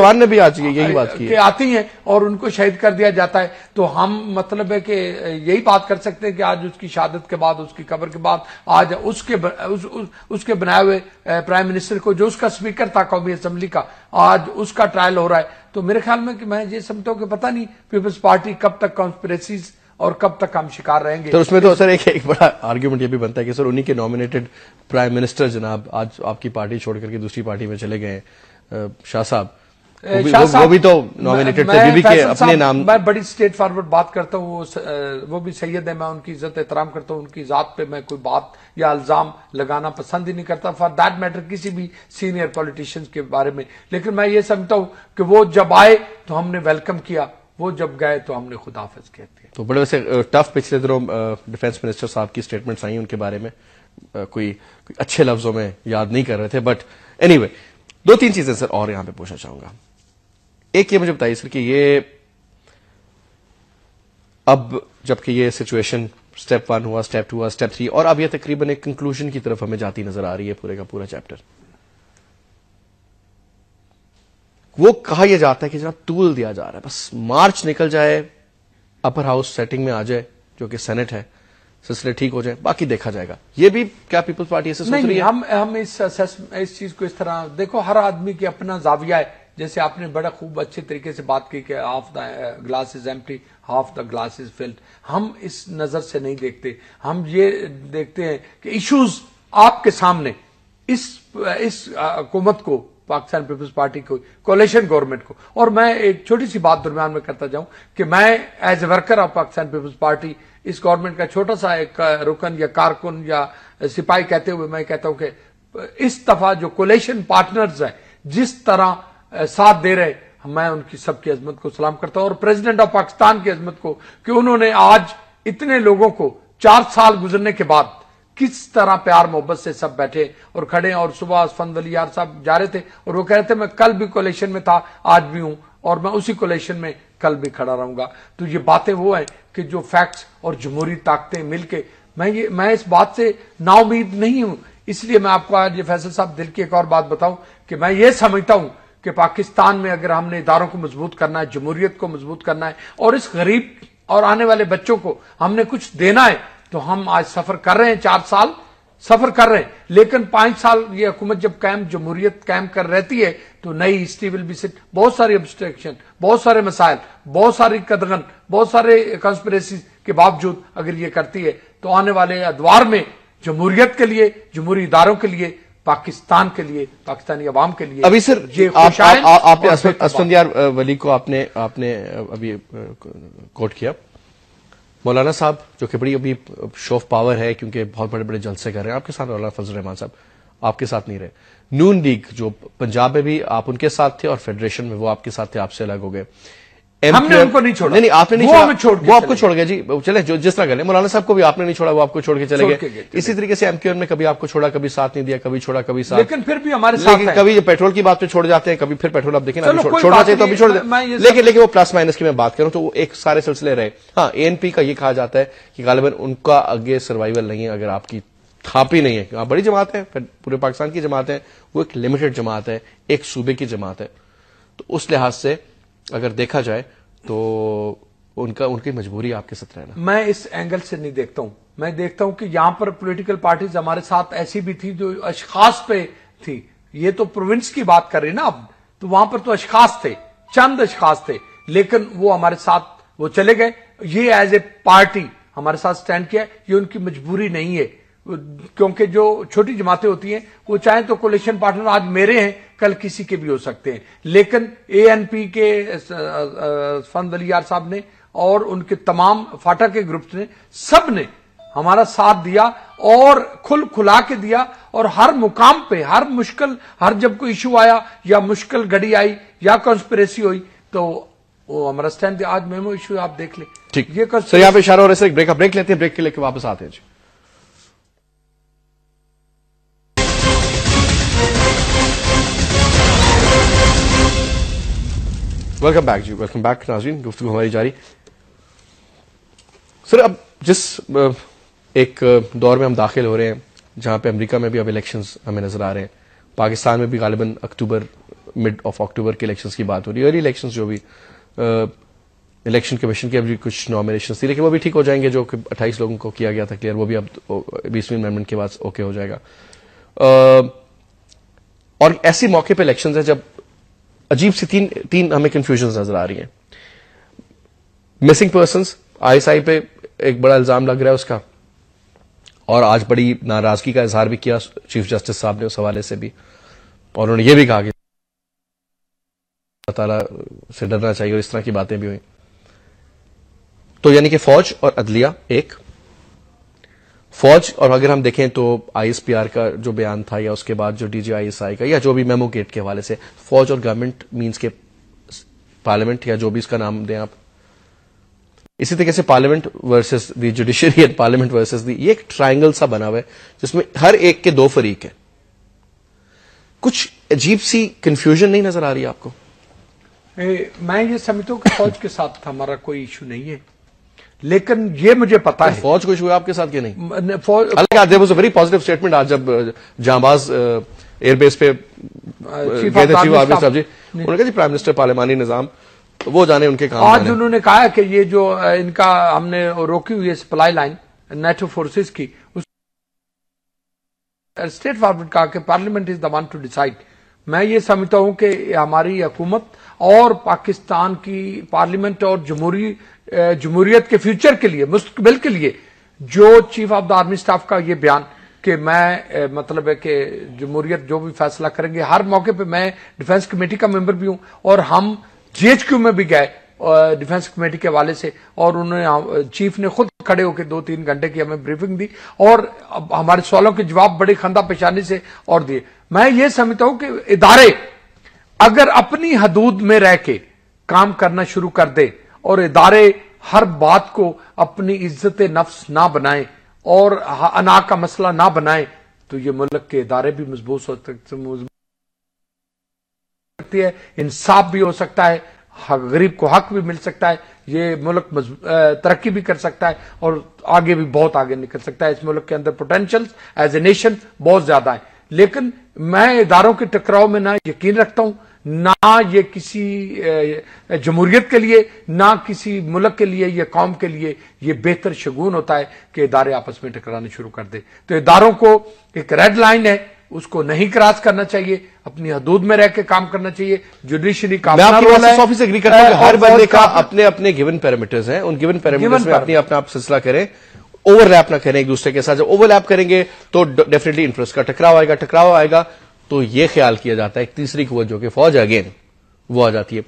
अवान ने भी आज यही बात की आती है और उनको शहीद कर दिया जाता है तो हम मतलब है कि यही बात कर सकते हैं कि आज उसकी शहादत के बाद उसकी कब्र के बाद आज उसके उस, उस, उसके बनाए हुए प्राइम मिनिस्टर को जो उसका स्पीकर था कौमी असम्बली का आज उसका ट्रायल हो रहा है तो मेरे ख्याल में कि मैं ये समझता हूँ कि पता नहीं पीपल्स पार्टी कब तक कॉन्स्परेसीज़ और कब तक हम शिकार रहेंगे तो उसमें तो सर एक एक बड़ा आर्ग्यूमेंट ये भी बनता है कि सर उन्हीं के नॉमिनेटेड प्राइम मिनिस्टर जनाब आज आपकी पार्टी छोड़ करके दूसरी पार्टी में चले गए शाह साहब वो भी, वो, भी तो नॉमिनेटेड थे बीबी के अपने नाम मैं बड़ी स्टेट फॉरवर्ड बात करता हूँ वो, वो भी सैयद है मैं उनकी इज्जत एहतराम करता हूँ उनकी जात पे मैं कोई बात या अल्जाम लगाना पसंद ही नहीं करता फॉर दैट मैटर किसी भी सीनियर पॉलिटिशियंस के बारे में लेकिन मैं ये समझता हूँ कि वो जब आए तो हमने वेलकम किया वो जब गए तो हमने खुदाफज कहते दिया तो बड़े वैसे टफ पिछले दिनों डिफेंस मिनिस्टर साहब की स्टेटमेंट्स आई उनके बारे में कोई, कोई अच्छे लफ्जों में याद नहीं कर रहे थे बट एनी anyway, दो तीन चीजें सर और यहां पर पूछना चाहूंगा एक ये मुझे बताइए सर कि ये अब जबकि ये सिचुएशन स्टेप वन हुआ स्टेप टू हुआ स्टेप थ्री और अब ये तकरीबन एक कंक्लूजन की तरफ हमें जाती नजर आ रही है पूरे का पूरा चैप्टर वो कहा यह जाता है कि जरा तूल दिया जा रहा है बस मार्च निकल जाए अपर हाउस सेटिंग में आ जाए जो कि सेनेट है सिलसिले ठीक हो जाए बाकी देखा जाएगा ये भी क्या पीपल्स पार्टी ऐसे सोच रही है हम हम इस इस चीज को इस तरह देखो हर आदमी की अपना जाविया है जैसे आपने बड़ा खूब अच्छे तरीके से बात की कि half the glass is empty half the glass is filled हम इस नजर से नहीं देखते हम ये देखते हैं कि इश्यूज आपके सामने इस इस uh, हुकूमत को पाकिस्तान पीपल्स पार्टी को कोलेशन गवर्नमेंट को और मैं एक छोटी सी बात दरमियान में करता जाऊं कि मैं as a worker of Pakistan peoples Party इस गवर्नमेंट का छोटा सा एक रुकन या कारकुन या सिपाही कहते हुए मैं कहता हूं कि इस दफा जो कोलेशन पार्टनर्स है जिस तरह साथ दे रहे मैं उनकी सबकी अजमत को सलाम करता हूं और प्रेसिडेंट ऑफ पाकिस्तान की अजमत को कि उन्होंने आज इतने लोगों को चार साल गुजरने के बाद किस तरह प्यार मोहब्बत से सब बैठे और खड़े और सुबह फंद वली यार साहब जा रहे थे और वो कह रहे थे मैं कल भी कोलेशन में था आज भी हूं और मैं उसी कोलेशन में कल भी खड़ा रहूंगा तो ये बातें वो है कि जो फैक्ट्स और जमहूरी ताकतें मिलके मैं ये मैं इस बात से नाउमीद नहीं हूं इसलिए मैं आपको आज ये फैसल साहब दिल की एक और बात बताऊं कि मैं ये समझता हूं कि पाकिस्तान में अगर हमने इदारों को मजबूत करना है जमहूरियत को मजबूत करना है और इस गरीब और आने वाले बच्चों को हमने कुछ देना है तो हम आज सफर कर रहे हैं चार साल सफर कर रहे हैं लेकिन पांच साल ये हुकूमत जब कैम जमहूरियत कैम कर रहती है तो नई हिस्ट्री विल बी सिट बहुत सारी ऑब्स्ट्रक्शन बहुत सारे मिसाइल बहुत सारी कदगन बहुत सारे कंस्परेसी के बावजूद अगर ये करती है तो आने वाले अदवार में जमहूरियत के लिए जमहूरी इदारों के लिए पाकिस्तान के लिए पाकिस्तानी अवाम के लिए अभी सर ये आप, आप, आप, आपने असफंद यार वली को आपने आपने अभी कोट किया मौलाना साहब जो कि बड़ी अभी शोफ पावर है क्योंकि बहुत बड़े बड़े जलसे कर रहे हैं आपके साथ मौलाना फजल रहमान साहब आपके साथ नहीं रहे नून लीग जो पंजाब में भी आप उनके साथ थे और फेडरेशन में वो आपके साथ थे आपसे अलग हो गए हमने उनको नहीं छोड़ा नहीं नहीं आपने नहीं वो छोड़ा छोड़ वो आपको छोड़ गया जी चले जो जिस तरह गले मौलाना साहब को भी आपने नहीं छोड़ा वो आपको छोड़ के चले गए इसी तरीके से एमक्यूएन में कभी आपको छोड़ा कभी साथ नहीं दिया कभी छोड़ा कभी साथ लेकिन फिर भी हमारे साथ कभी पेट्रोल की बात पे छोड़ जाते हैं कभी फिर पेट्रोल आप देखें छोड़ना चाहिए तो अभी छोड़ लेकिन लेकिन वो प्लस माइनस की मैं बात करूं तो वो एक सारे सिलसिले रहे हाँ एनपी का ये कहा जाता है कि गालिबन उनका अगे सर्वाइवल नहीं है अगर आपकी थापी नहीं है आप हाँ, बड़ी जमात है पूरे पाकिस्तान की जमात है वो एक लिमिटेड जमात है एक सूबे की जमात है तो उस लिहाज से अगर देखा जाए तो उनका उनकी मजबूरी आपके साथ रहना मैं इस एंगल से नहीं देखता हूं मैं देखता हूं कि यहां पर पॉलिटिकल पार्टीज हमारे साथ ऐसी भी थी जो अशखास पे थी ये तो प्रोविंस की बात कर रही ना अब तो वहां पर तो अशखास थे चंद अशखास थे लेकिन वो हमारे साथ वो चले गए ये एज ए पार्टी हमारे साथ स्टैंड किया ये उनकी मजबूरी नहीं है क्योंकि जो छोटी जमातें होती हैं वो चाहे तो कोलेशन पार्टनर आज मेरे हैं कल किसी के भी हो सकते हैं लेकिन एएनपी के फन वलियार साहब ने और उनके तमाम फाटा के ग्रुप्स ने सब ने हमारा साथ दिया और खुल खुला के दिया और हर मुकाम पे हर मुश्किल हर जब कोई इशू आया या मुश्किल घड़ी आई या कॉन्स्पिरेसी हुई तो वो हमारा स्टैंड आज मेमो इशू आप देख ले ठीक ये सर यहाँ पे इशारा और ऐसे ब्रेक ब्रेक लेते हैं ब्रेक के लेके वापस आते हैं जी वेलकम बैक जी वेलकम बैक नाजरीन गुफ्तु हमारी जारी सर अब जिस एक दौर में हम दाखिल हो रहे हैं जहां पर अमरीका में भी अब इलेक्शन हमें नजर आ रहे हैं पाकिस्तान में भी गालिबा अक्टूबर मिड ऑफ अक्टूबर के इलेक्शन की बात हो रही है अर्ली इलेक्शन जो भी इलेक्शन कमीशन के अभी कुछ नॉमिनेशन थी लेकिन वो भी ठीक हो जाएंगे जो कि अट्ठाईस लोगों को किया गया था क्लियर वो भी अब बीसवीं अमेंडमेंट के बाद ओके हो जाएगा और ऐसे मौके पर इलेक्शन है जब अजीब सी तीन तीन हमें कंफ्यूजन नजर आ रही हैं मिसिंग पर्सन आईएसआई पे एक बड़ा इल्जाम लग रहा है उसका और आज बड़ी नाराजगी का इजहार भी किया चीफ जस्टिस साहब ने उस हवाले से भी और उन्होंने ये भी कहा कि ताला से डरना चाहिए और इस तरह की बातें भी हुई तो यानी कि फौज और अदलिया एक फौज और अगर हम देखें तो आईएसपीआर का जो बयान था या उसके बाद जो डीजीआईएसआई का या जो भी मेमो गेट के हवाले से फौज और गवर्नमेंट मींस के पार्लियामेंट या जो भी इसका नाम दें आप इसी तरीके से parliament versus the judiciary and parliament versus the ये एक ट्रायंगल सा बना हुआ है जिसमें हर एक के दो फरीक है कुछ अजीब सी कंफ्यूजन नहीं नजर आ रही आपको ए, मैं ये समझता हूँ कि फौज के साथ हमारा कोई इशू नहीं है लेकिन ये मुझे पता तो है फौज खुश हुआ आपके साथ के नहीं फौज फौज वेरी पॉजिटिव स्टेटमेंट आज जब जहांबाज एयरबेस पे गए थे चीफ आर्मी साहब जी उन्होंने कहा प्राइम मिनिस्टर पार्लियामानी निजाम तो वो जाने उनके काम आज उन्होंने कहा कि ये जो इनका हमने रोकी हुई है सप्लाई लाइन नेटो फोर्सेस की उस स्टेट फॉरवर्ड कहा कि parliament is the one to decide मैं ये समझता हूं कि हमारी हुकूमत और पाकिस्तान की पार्लियामेंट और जमहूरी जमहूरियत के फ्यूचर के लिए मुस्तबिल के लिए जो chief of the army staff का ये बयान कि मैं मतलब है कि जमहूरियत जो भी फैसला करेंगे हर मौके पे मैं डिफेंस कमेटी का मेंबर भी हूं और हम जीएचक्यू में भी गए डिफेंस कमेटी के हवाले से और उन्होंने चीफ ने खुद खड़े होकर दो तीन घंटे की हमें ब्रीफिंग दी और हमारे सवालों के जवाब बड़े खंदा पेशानी से और दिए मैं ये समझता हूं कि इदारे अगर अपनी हदूद में रह के काम करना शुरू कर दे और इदारे हर बात को अपनी इज्जत नफ्स ना बनाएं और अना का मसला ना बनाएं तो ये मुल्क के इदारे भी मजबूत हो सकते सकती है इंसाफ भी हो सकता है गरीब को हक भी मिल सकता है ये मुल्क तरक्की भी कर सकता है और आगे भी बहुत आगे निकल सकता है इस मुल्क के अंदर पोटेंशियल एज ए नेशन बहुत ज्यादा है लेकिन मैं इदारों के टकराव में ना यकीन रखता हूं ना ये किसी जमहूरियत के लिए ना किसी मुल्क के लिए या कौम के लिए ये बेहतर शगुन होता है कि इदारे आपस में टकराने शुरू कर दे तो इदारों को एक रेड लाइन है उसको नहीं क्रॉस करना चाहिए अपनी हदूद में रह के काम करना चाहिए जुडिशरी ऑफिस एग्री करता है हर बंदे का अपने अपने गिवन पैरामीटर्स हैं उन गिवन पैरामीटर्स में अपने अपना आप सिलसिला करें ओवरलैप ना करें एक दूसरे के साथ जब ओवरलैप करेंगे तो डेफिनेटली इंटरेस्ट का टकराव आएगा टकराव आएगा तो ये ख्याल किया जाता है तीसरी कुत जो कि फौज अगेन वो आ जाती है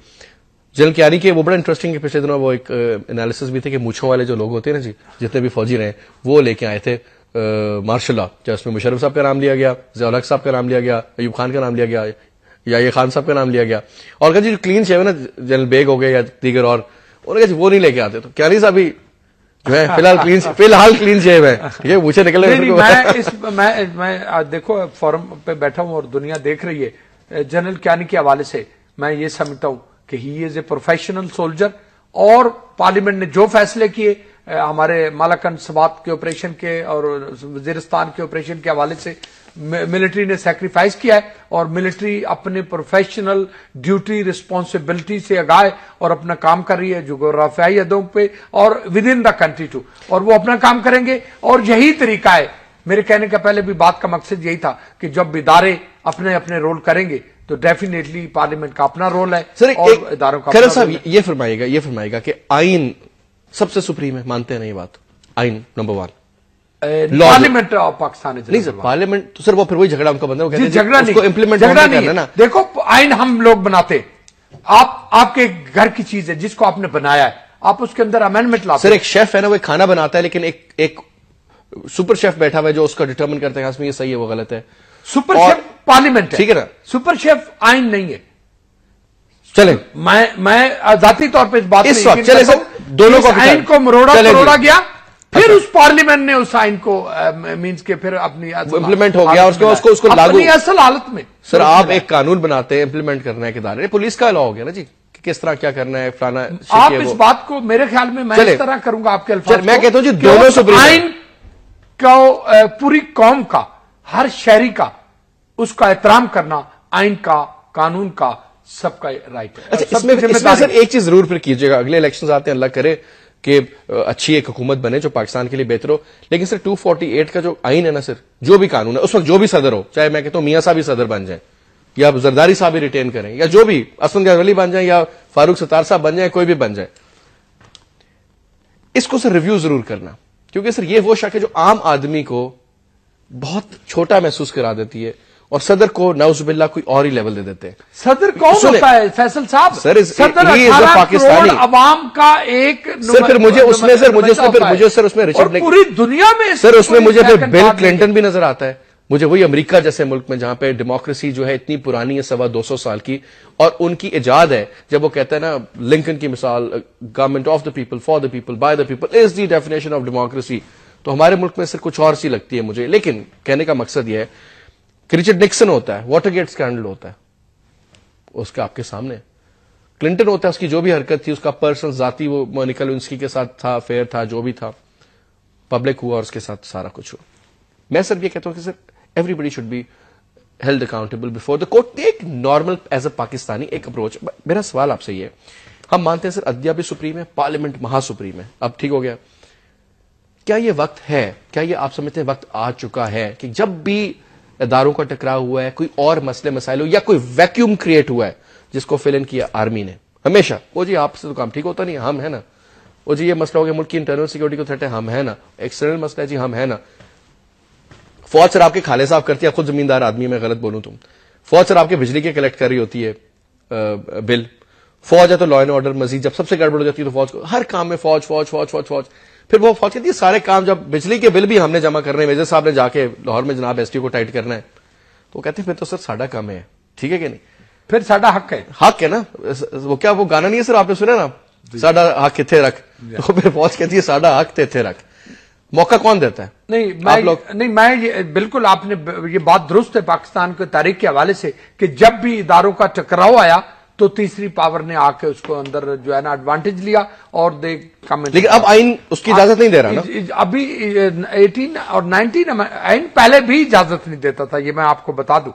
जनरल क्यारी के वो बड़ा इंटरेस्टिंग पिछले दिनों वो एक एनालिसिस भी थे कि मूछों वाले जो लोग होते हैं ना जी जितने भी फौजी रहे वो लेके आए थे मार्शल लॉ चाहे उसमें मुशरफ साहब का नाम लिया गया जयालक साहब का नाम लिया गया अयूब खान का नाम लिया गया या ये खान साहब का नाम लिया गया और कहा जी क्लीन शेव है ना जनरल बेग हो गए या दीगर और उन्होंने कहा वो नहीं लेके आते तो क्यारी साहब भी जो है फिलहाल क्लीन फिलहाल क्लीन शेव है ठीक है मुझे निकले नहीं, नहीं, मैं इस मैं मैं देखो फॉरम पे बैठा हूँ और दुनिया देख रही है जनरल क्यानी के हवाले से मैं ये समझता हूँ कि he is a professional soldier और पार्लियामेंट ने जो फैसले किए हमारे मालाकंड सवाब के ऑपरेशन के और वजीरस्तान के ऑपरेशन के हवाले से मिलिट्री ने सेक्रीफाइस किया है और मिलिट्री अपने प्रोफेशनल ड्यूटी रिस्पॉन्सिबिलिटी से अगाए और अपना काम कर रही है जोग्राफियाई अदों पे और within the country too और वो अपना काम करेंगे और यही तरीका है मेरे कहने का पहले भी बात का मकसद यही था कि जब इदारे अपने अपने रोल करेंगे तो डेफिनेटली पार्लियामेंट का अपना रोल है सर और इदारों का साहब ये फरमाएगा ये फरमाएगा कि आइन सबसे सुप्रीम है मानते हैं नहीं बात आइन number one parliament of Pakistan नहीं सर पार्लियामेंट तो सर वो फिर वही झगड़ा उनका बंदा झगड़ा नहीं इम्प्लीमेंट झगड़ा नहीं है ना देखो आइन हम लोग बनाते आप आपके घर की चीज है जिसको आपने बनाया है आप उसके अंदर अमेंडमेंट ला सर एक शेफ है ना वो खाना बनाता है लेकिन एक एक सुपर शेफ बैठा हुआ है जो उसका डिटर्मिन करते हैं इसमें ये सही है वो गलत है सुपर शेफ पार्लियामेंट ठीक है ना सुपर शेफ आइन नहीं है चले मैं मैं जाती तौर पे इस बात इस वक्त चले सर दोनों को आइन को मरोड़ा मरोड़ा गया फिर उस पार्लियामेंट ने उस साइन को मींस के फिर अपनी इम्प्लीमेंट हो गया उसको उसको उसको लागू असल हालत में सर आप एक कानून बनाते हैं इम्प्लीमेंट करने के दायरे पुलिस का लॉ हो गया ना जी किस तरह क्या करना है फलाना आप इस बात को मेरे ख्याल में मैं इस तरह करूंगा आपके अल्फाज मैं कहता हूं जी दोनों सुप्रीम को पूरी कौम का हर शहरी का उसका एहतराम करना आइन का कानून का सबका राइट है अच्छा इसमें सर एक चीज जरूर फिर कीजिएगा अगले इलेक्शन आते हैं अल्लाह करे कि अच्छी एक हुकूमत बने जो पाकिस्तान के लिए बेहतर हो लेकिन सर 248 का जो आइन है ना सर जो भी कानून है उस वक्त जो भी सदर हो चाहे मैं कहता हूं मियाँ साहब ही सदर बन जाए या जरदारी साहब ही रिटेन करें या जो भी असद गजवली बन जाए या फारूक सतार साहब बन जाए कोई भी बन जाए इसको सर रिव्यू जरूर करना क्योंकि सर यह वो शक है जो आम आदमी को बहुत छोटा महसूस करा देती है और सदर को नवजुबिल्ला कोई और ही लेवल दे देते हैं सदर को होता है फैसल साहब सर इस, सदर पाकिस्तानी अवाम का एक सर फिर मुझे उसमें सर मुझे उसमें फिर मुझे सर उसमें रिचर्ड पूरी दुनिया में सर उसमें मुझे फिर बिल क्लिंटन भी नजर आता है मुझे वही अमेरिका जैसे मुल्क में जहां पे डेमोक्रेसी जो है इतनी पुरानी है सवा दो सौ साल की और उनकी इजाद है जब वो कहते हैं ना लिंकन की मिसाल government of the people for the people by the people is the definition of democracy तो हमारे मुल्क में सर कुछ और सी लगती है मुझे लेकिन कहने का मकसद यह है कि रिचर्ड निक्सन होता है वाटर गेट स्कैंडल होता है उसका आपके सामने क्लिंटन होता है उसकी जो भी हरकत थी उसका पर्सनल जाति वो मोनिका लुंस्की के साथ था फेयर था जो भी था पब्लिक हुआ और उसके साथ सारा कुछ हुआ मैं सर ये कहता हूं कि sir everybody should be held accountable before the court एक नॉर्मल एज अ पाकिस्तानी एक अप्रोच मेरा सवाल आपसे ये हम मानते हैं सर अद्या भी सुप्रीम है पार्लियामेंट महासुप्रीम है अब ठीक हो गया क्या ये वक्त है क्या ये आप समझते हैं वक्त आ चुका है कि जब भी इदारों का टकराव हुआ है कोई और मसले मसाइल हो या कोई वैक्यूम क्रिएट हुआ है जिसको फिल इन किया आर्मी ने हमेशा वो जी आपसे तो काम ठीक होता नहीं हम है ना वो जी ये मसला हो गया मुल्क की इंटरनल सिक्योरिटी को थ्रेट है हम है ना एक्सटर्नल मसला है जी हम है ना फौज सर आपके खाले साफ करती है खुद जमींदार आदमी मैं गलत बोलूं तुम फौज सर आपके बिजली के कलेक्ट कर रही होती है बिल फौज है तो लॉ एंड ऑर्डर मजीद जब सबसे गड़बड़ हो जाती है तो फौज को हर काम में फौज फौज फौज फौज फौज फिर वो फौज कहती है सारे काम जब बिजली के बिल भी हमने जमा करने मेजर साहब ने जाके लाहौर में जनाब एस को टाइट करना है तो कहते हैं फिर तो सर साढ़ा काम है ठीक है कि नहीं फिर साढ़ा हक है हक है ना वो क्या वो गाना नहीं है सर आपने सुना ना साढ़ा हक इतने रख तो फिर फौज कहती है साढ़ा हक तो इतने रख मौका कौन देता है नहीं मैं लोग नहीं मैं ये, बिल्कुल आपने ये बात दुरुस्त है पाकिस्तान के तारीख के हवाले से कि जब भी इदारों का टकराव आया तो तीसरी पावर ने आके उसको अंदर जो है ना एडवांटेज लिया और दे कम लेकिन अब आइन उसकी इजाजत नहीं दे रहा ना अभी 18 और 19 आइन पहले भी इजाजत नहीं देता था ये मैं आपको बता दूं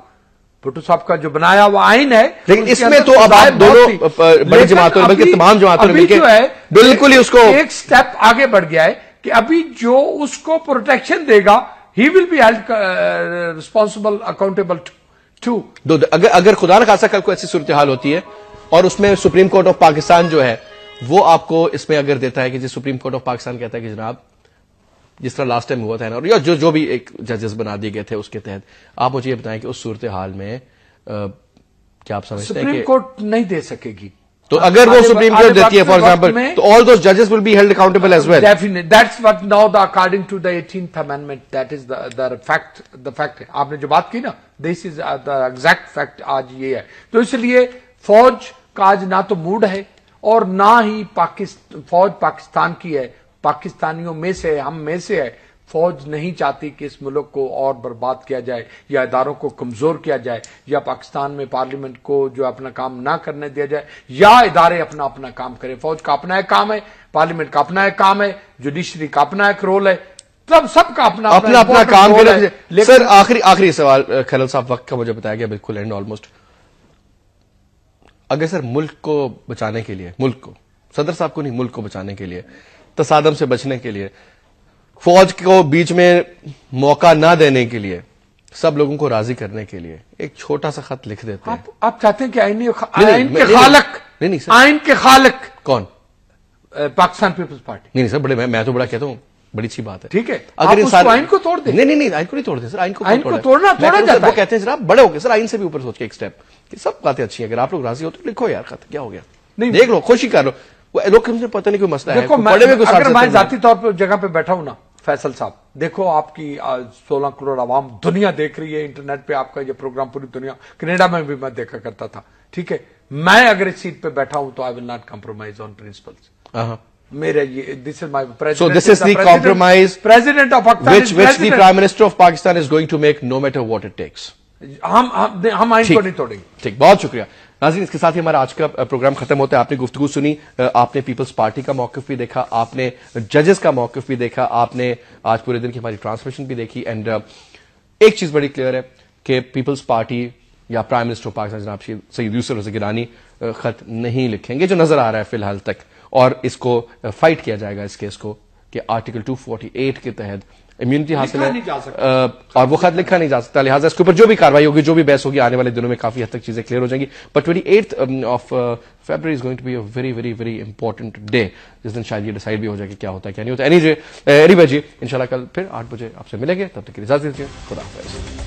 भुट्टो साहब का जो बनाया वो आइन है लेकिन इसमें तो अब आप दोनों बड़ी जमातों बल्कि तमाम जमातों ने जो है बिल्कुल ही उसको एक स्टेप आगे बढ़ गया है कि अभी जो उसको प्रोटेक्शन देगा he will be held responsible accountable to to दो अगर अगर खुदा न खासा कल को ऐसी सूरत हाल होती है और उसमें सुप्रीम कोर्ट ऑफ पाकिस्तान जो है वो आपको इसमें अगर देता है कि जी सुप्रीम कोर्ट ऑफ पाकिस्तान कहता है कि जनाब जिस तरह लास्ट टाइम हुआ था ना और या जो जो भी एक जजेस बना दिए गए थे उसके तहत आप मुझे ये बताएं कि उस सूरत हाल में आ, क्या आप समझते हैं सुप्रीम कोर्ट नहीं दे सकेगी तो अगर वो सुप्रीम कोर्ट देती है फॉर एग्जाम्पल तो ऑल दो जजेस will be held accountable as well definite that's what now the according to the 18th amendment that is the fact the fact आपने जो बात की ना this is the exact fact आज ये है तो इसलिए फौज का आज ना तो मूड है और ना ही पाकिस्तान फौज पाकिस्तान की है पाकिस्तानियों में से हम में से है फौज नहीं चाहती कि इस मुल्क को और बर्बाद किया जाए या इदारों को कमजोर किया जाए या पाकिस्तान में पार्लियामेंट को जो अपना काम ना करने दिया जाए या इदारे अपना अपना काम करें फौज का अपना एक काम है पार्लियामेंट का अपना एक काम है जुडिशरी का अपना एक रोल है तब सबका अपना अपना अपना, अपना काम लेकिन आखिरी आखिरी सवाल खैल साहब वक्त का मुझे बताया गया बिल्कुल एंड ऑलमोस्ट अगर सर मुल्क को बचाने के लिए मुल्क को सदर साहब को नहीं मुल्क को बचाने के लिए तसादम से बचने के लिए फौज को बीच में मौका ना देने के लिए सब लोगों को राजी करने के लिए एक छोटा सा खत लिख देते आप, हैं आप चाहते हैं कि आइन आइन के खालक नहीं नहीं आइन के खालक कौन पाकिस्तान पीपल्स पार्टी नहीं नहीं सर बड़े मैं, मैं तो बड़ा कहता हूँ बड़ी अच्छी बात है ठीक है अगर इंसान आइन को तोड़ दे नहीं नहीं नहीं आइन को नहीं तोड़ दे सर आइन को आइन को तोड़ना तोड़ा जाता है कहते हैं सर आप बड़े हो गए सर आइन से भी ऊपर सोच के एक स्टेप कि सब बातें अच्छी है अगर आप लोग राजी हो तो लिखो यार खत क्या हो गया नहीं देख लो खुशी कर लो लोग पता नहीं कोई मसला है मैं जाती तौर पर जगह पे बैठा हूं ना फैसल साहब देखो आपकी सोलह करोड़ आवाम दुनिया देख रही है इंटरनेट पे आपका ये प्रोग्राम पूरी दुनिया कनेडा में भी मैं देखा करता था ठीक है मैं अगर इस सीट पे बैठा हूं तो I will not compromise on principle मेरे ये this is my president this is compromise president of which which the prime minister of Pakistan is going to make no matter what it takes हम हम हम को नहीं तोड़ेंगे ठीक बहुत शुक्रिया नाजीन इसके साथ ही हमारा आज का प्रोग्राम खत्म होता है आपने गुफ्तु सुनी आपने पीपल्स पार्टी का मौकफ भी देखा आपने जजेस का मौकफ भी देखा आपने आज पूरे दिन की हमारी ट्रांसमिशन भी देखी एंड एक चीज बड़ी क्लियर है कि पीपल्स पार्टी या प्राइम मिनिस्टर ऑफ पाकिस्तान जनाब सईद यूसुफ गिरानी खत नहीं लिखेंगे जो नजर आ रहा है फिलहाल तक और इसको फाइट किया जाएगा इस केस को कि आर्टिकल 248 के तहत इम्यूनिटी हासिल है और वो खत लिखा नहीं जा सकता लिहाजा इसके ऊपर जो भी कार्रवाई होगी जो भी बहस होगी आने वाले दिनों में काफी हद तक चीजें क्लियर हो जाएंगी but twenty eight of February is going to be a very very very important day जिस दिन शायद ये डिसाइड भी हो जाएगा क्या होता है क्या नहीं होता एनी जे एनी जी इनशाला कल फिर आठ बजे आपसे मिलेंगे तब तक की इजाजत दीजिए खुदा हाफिज़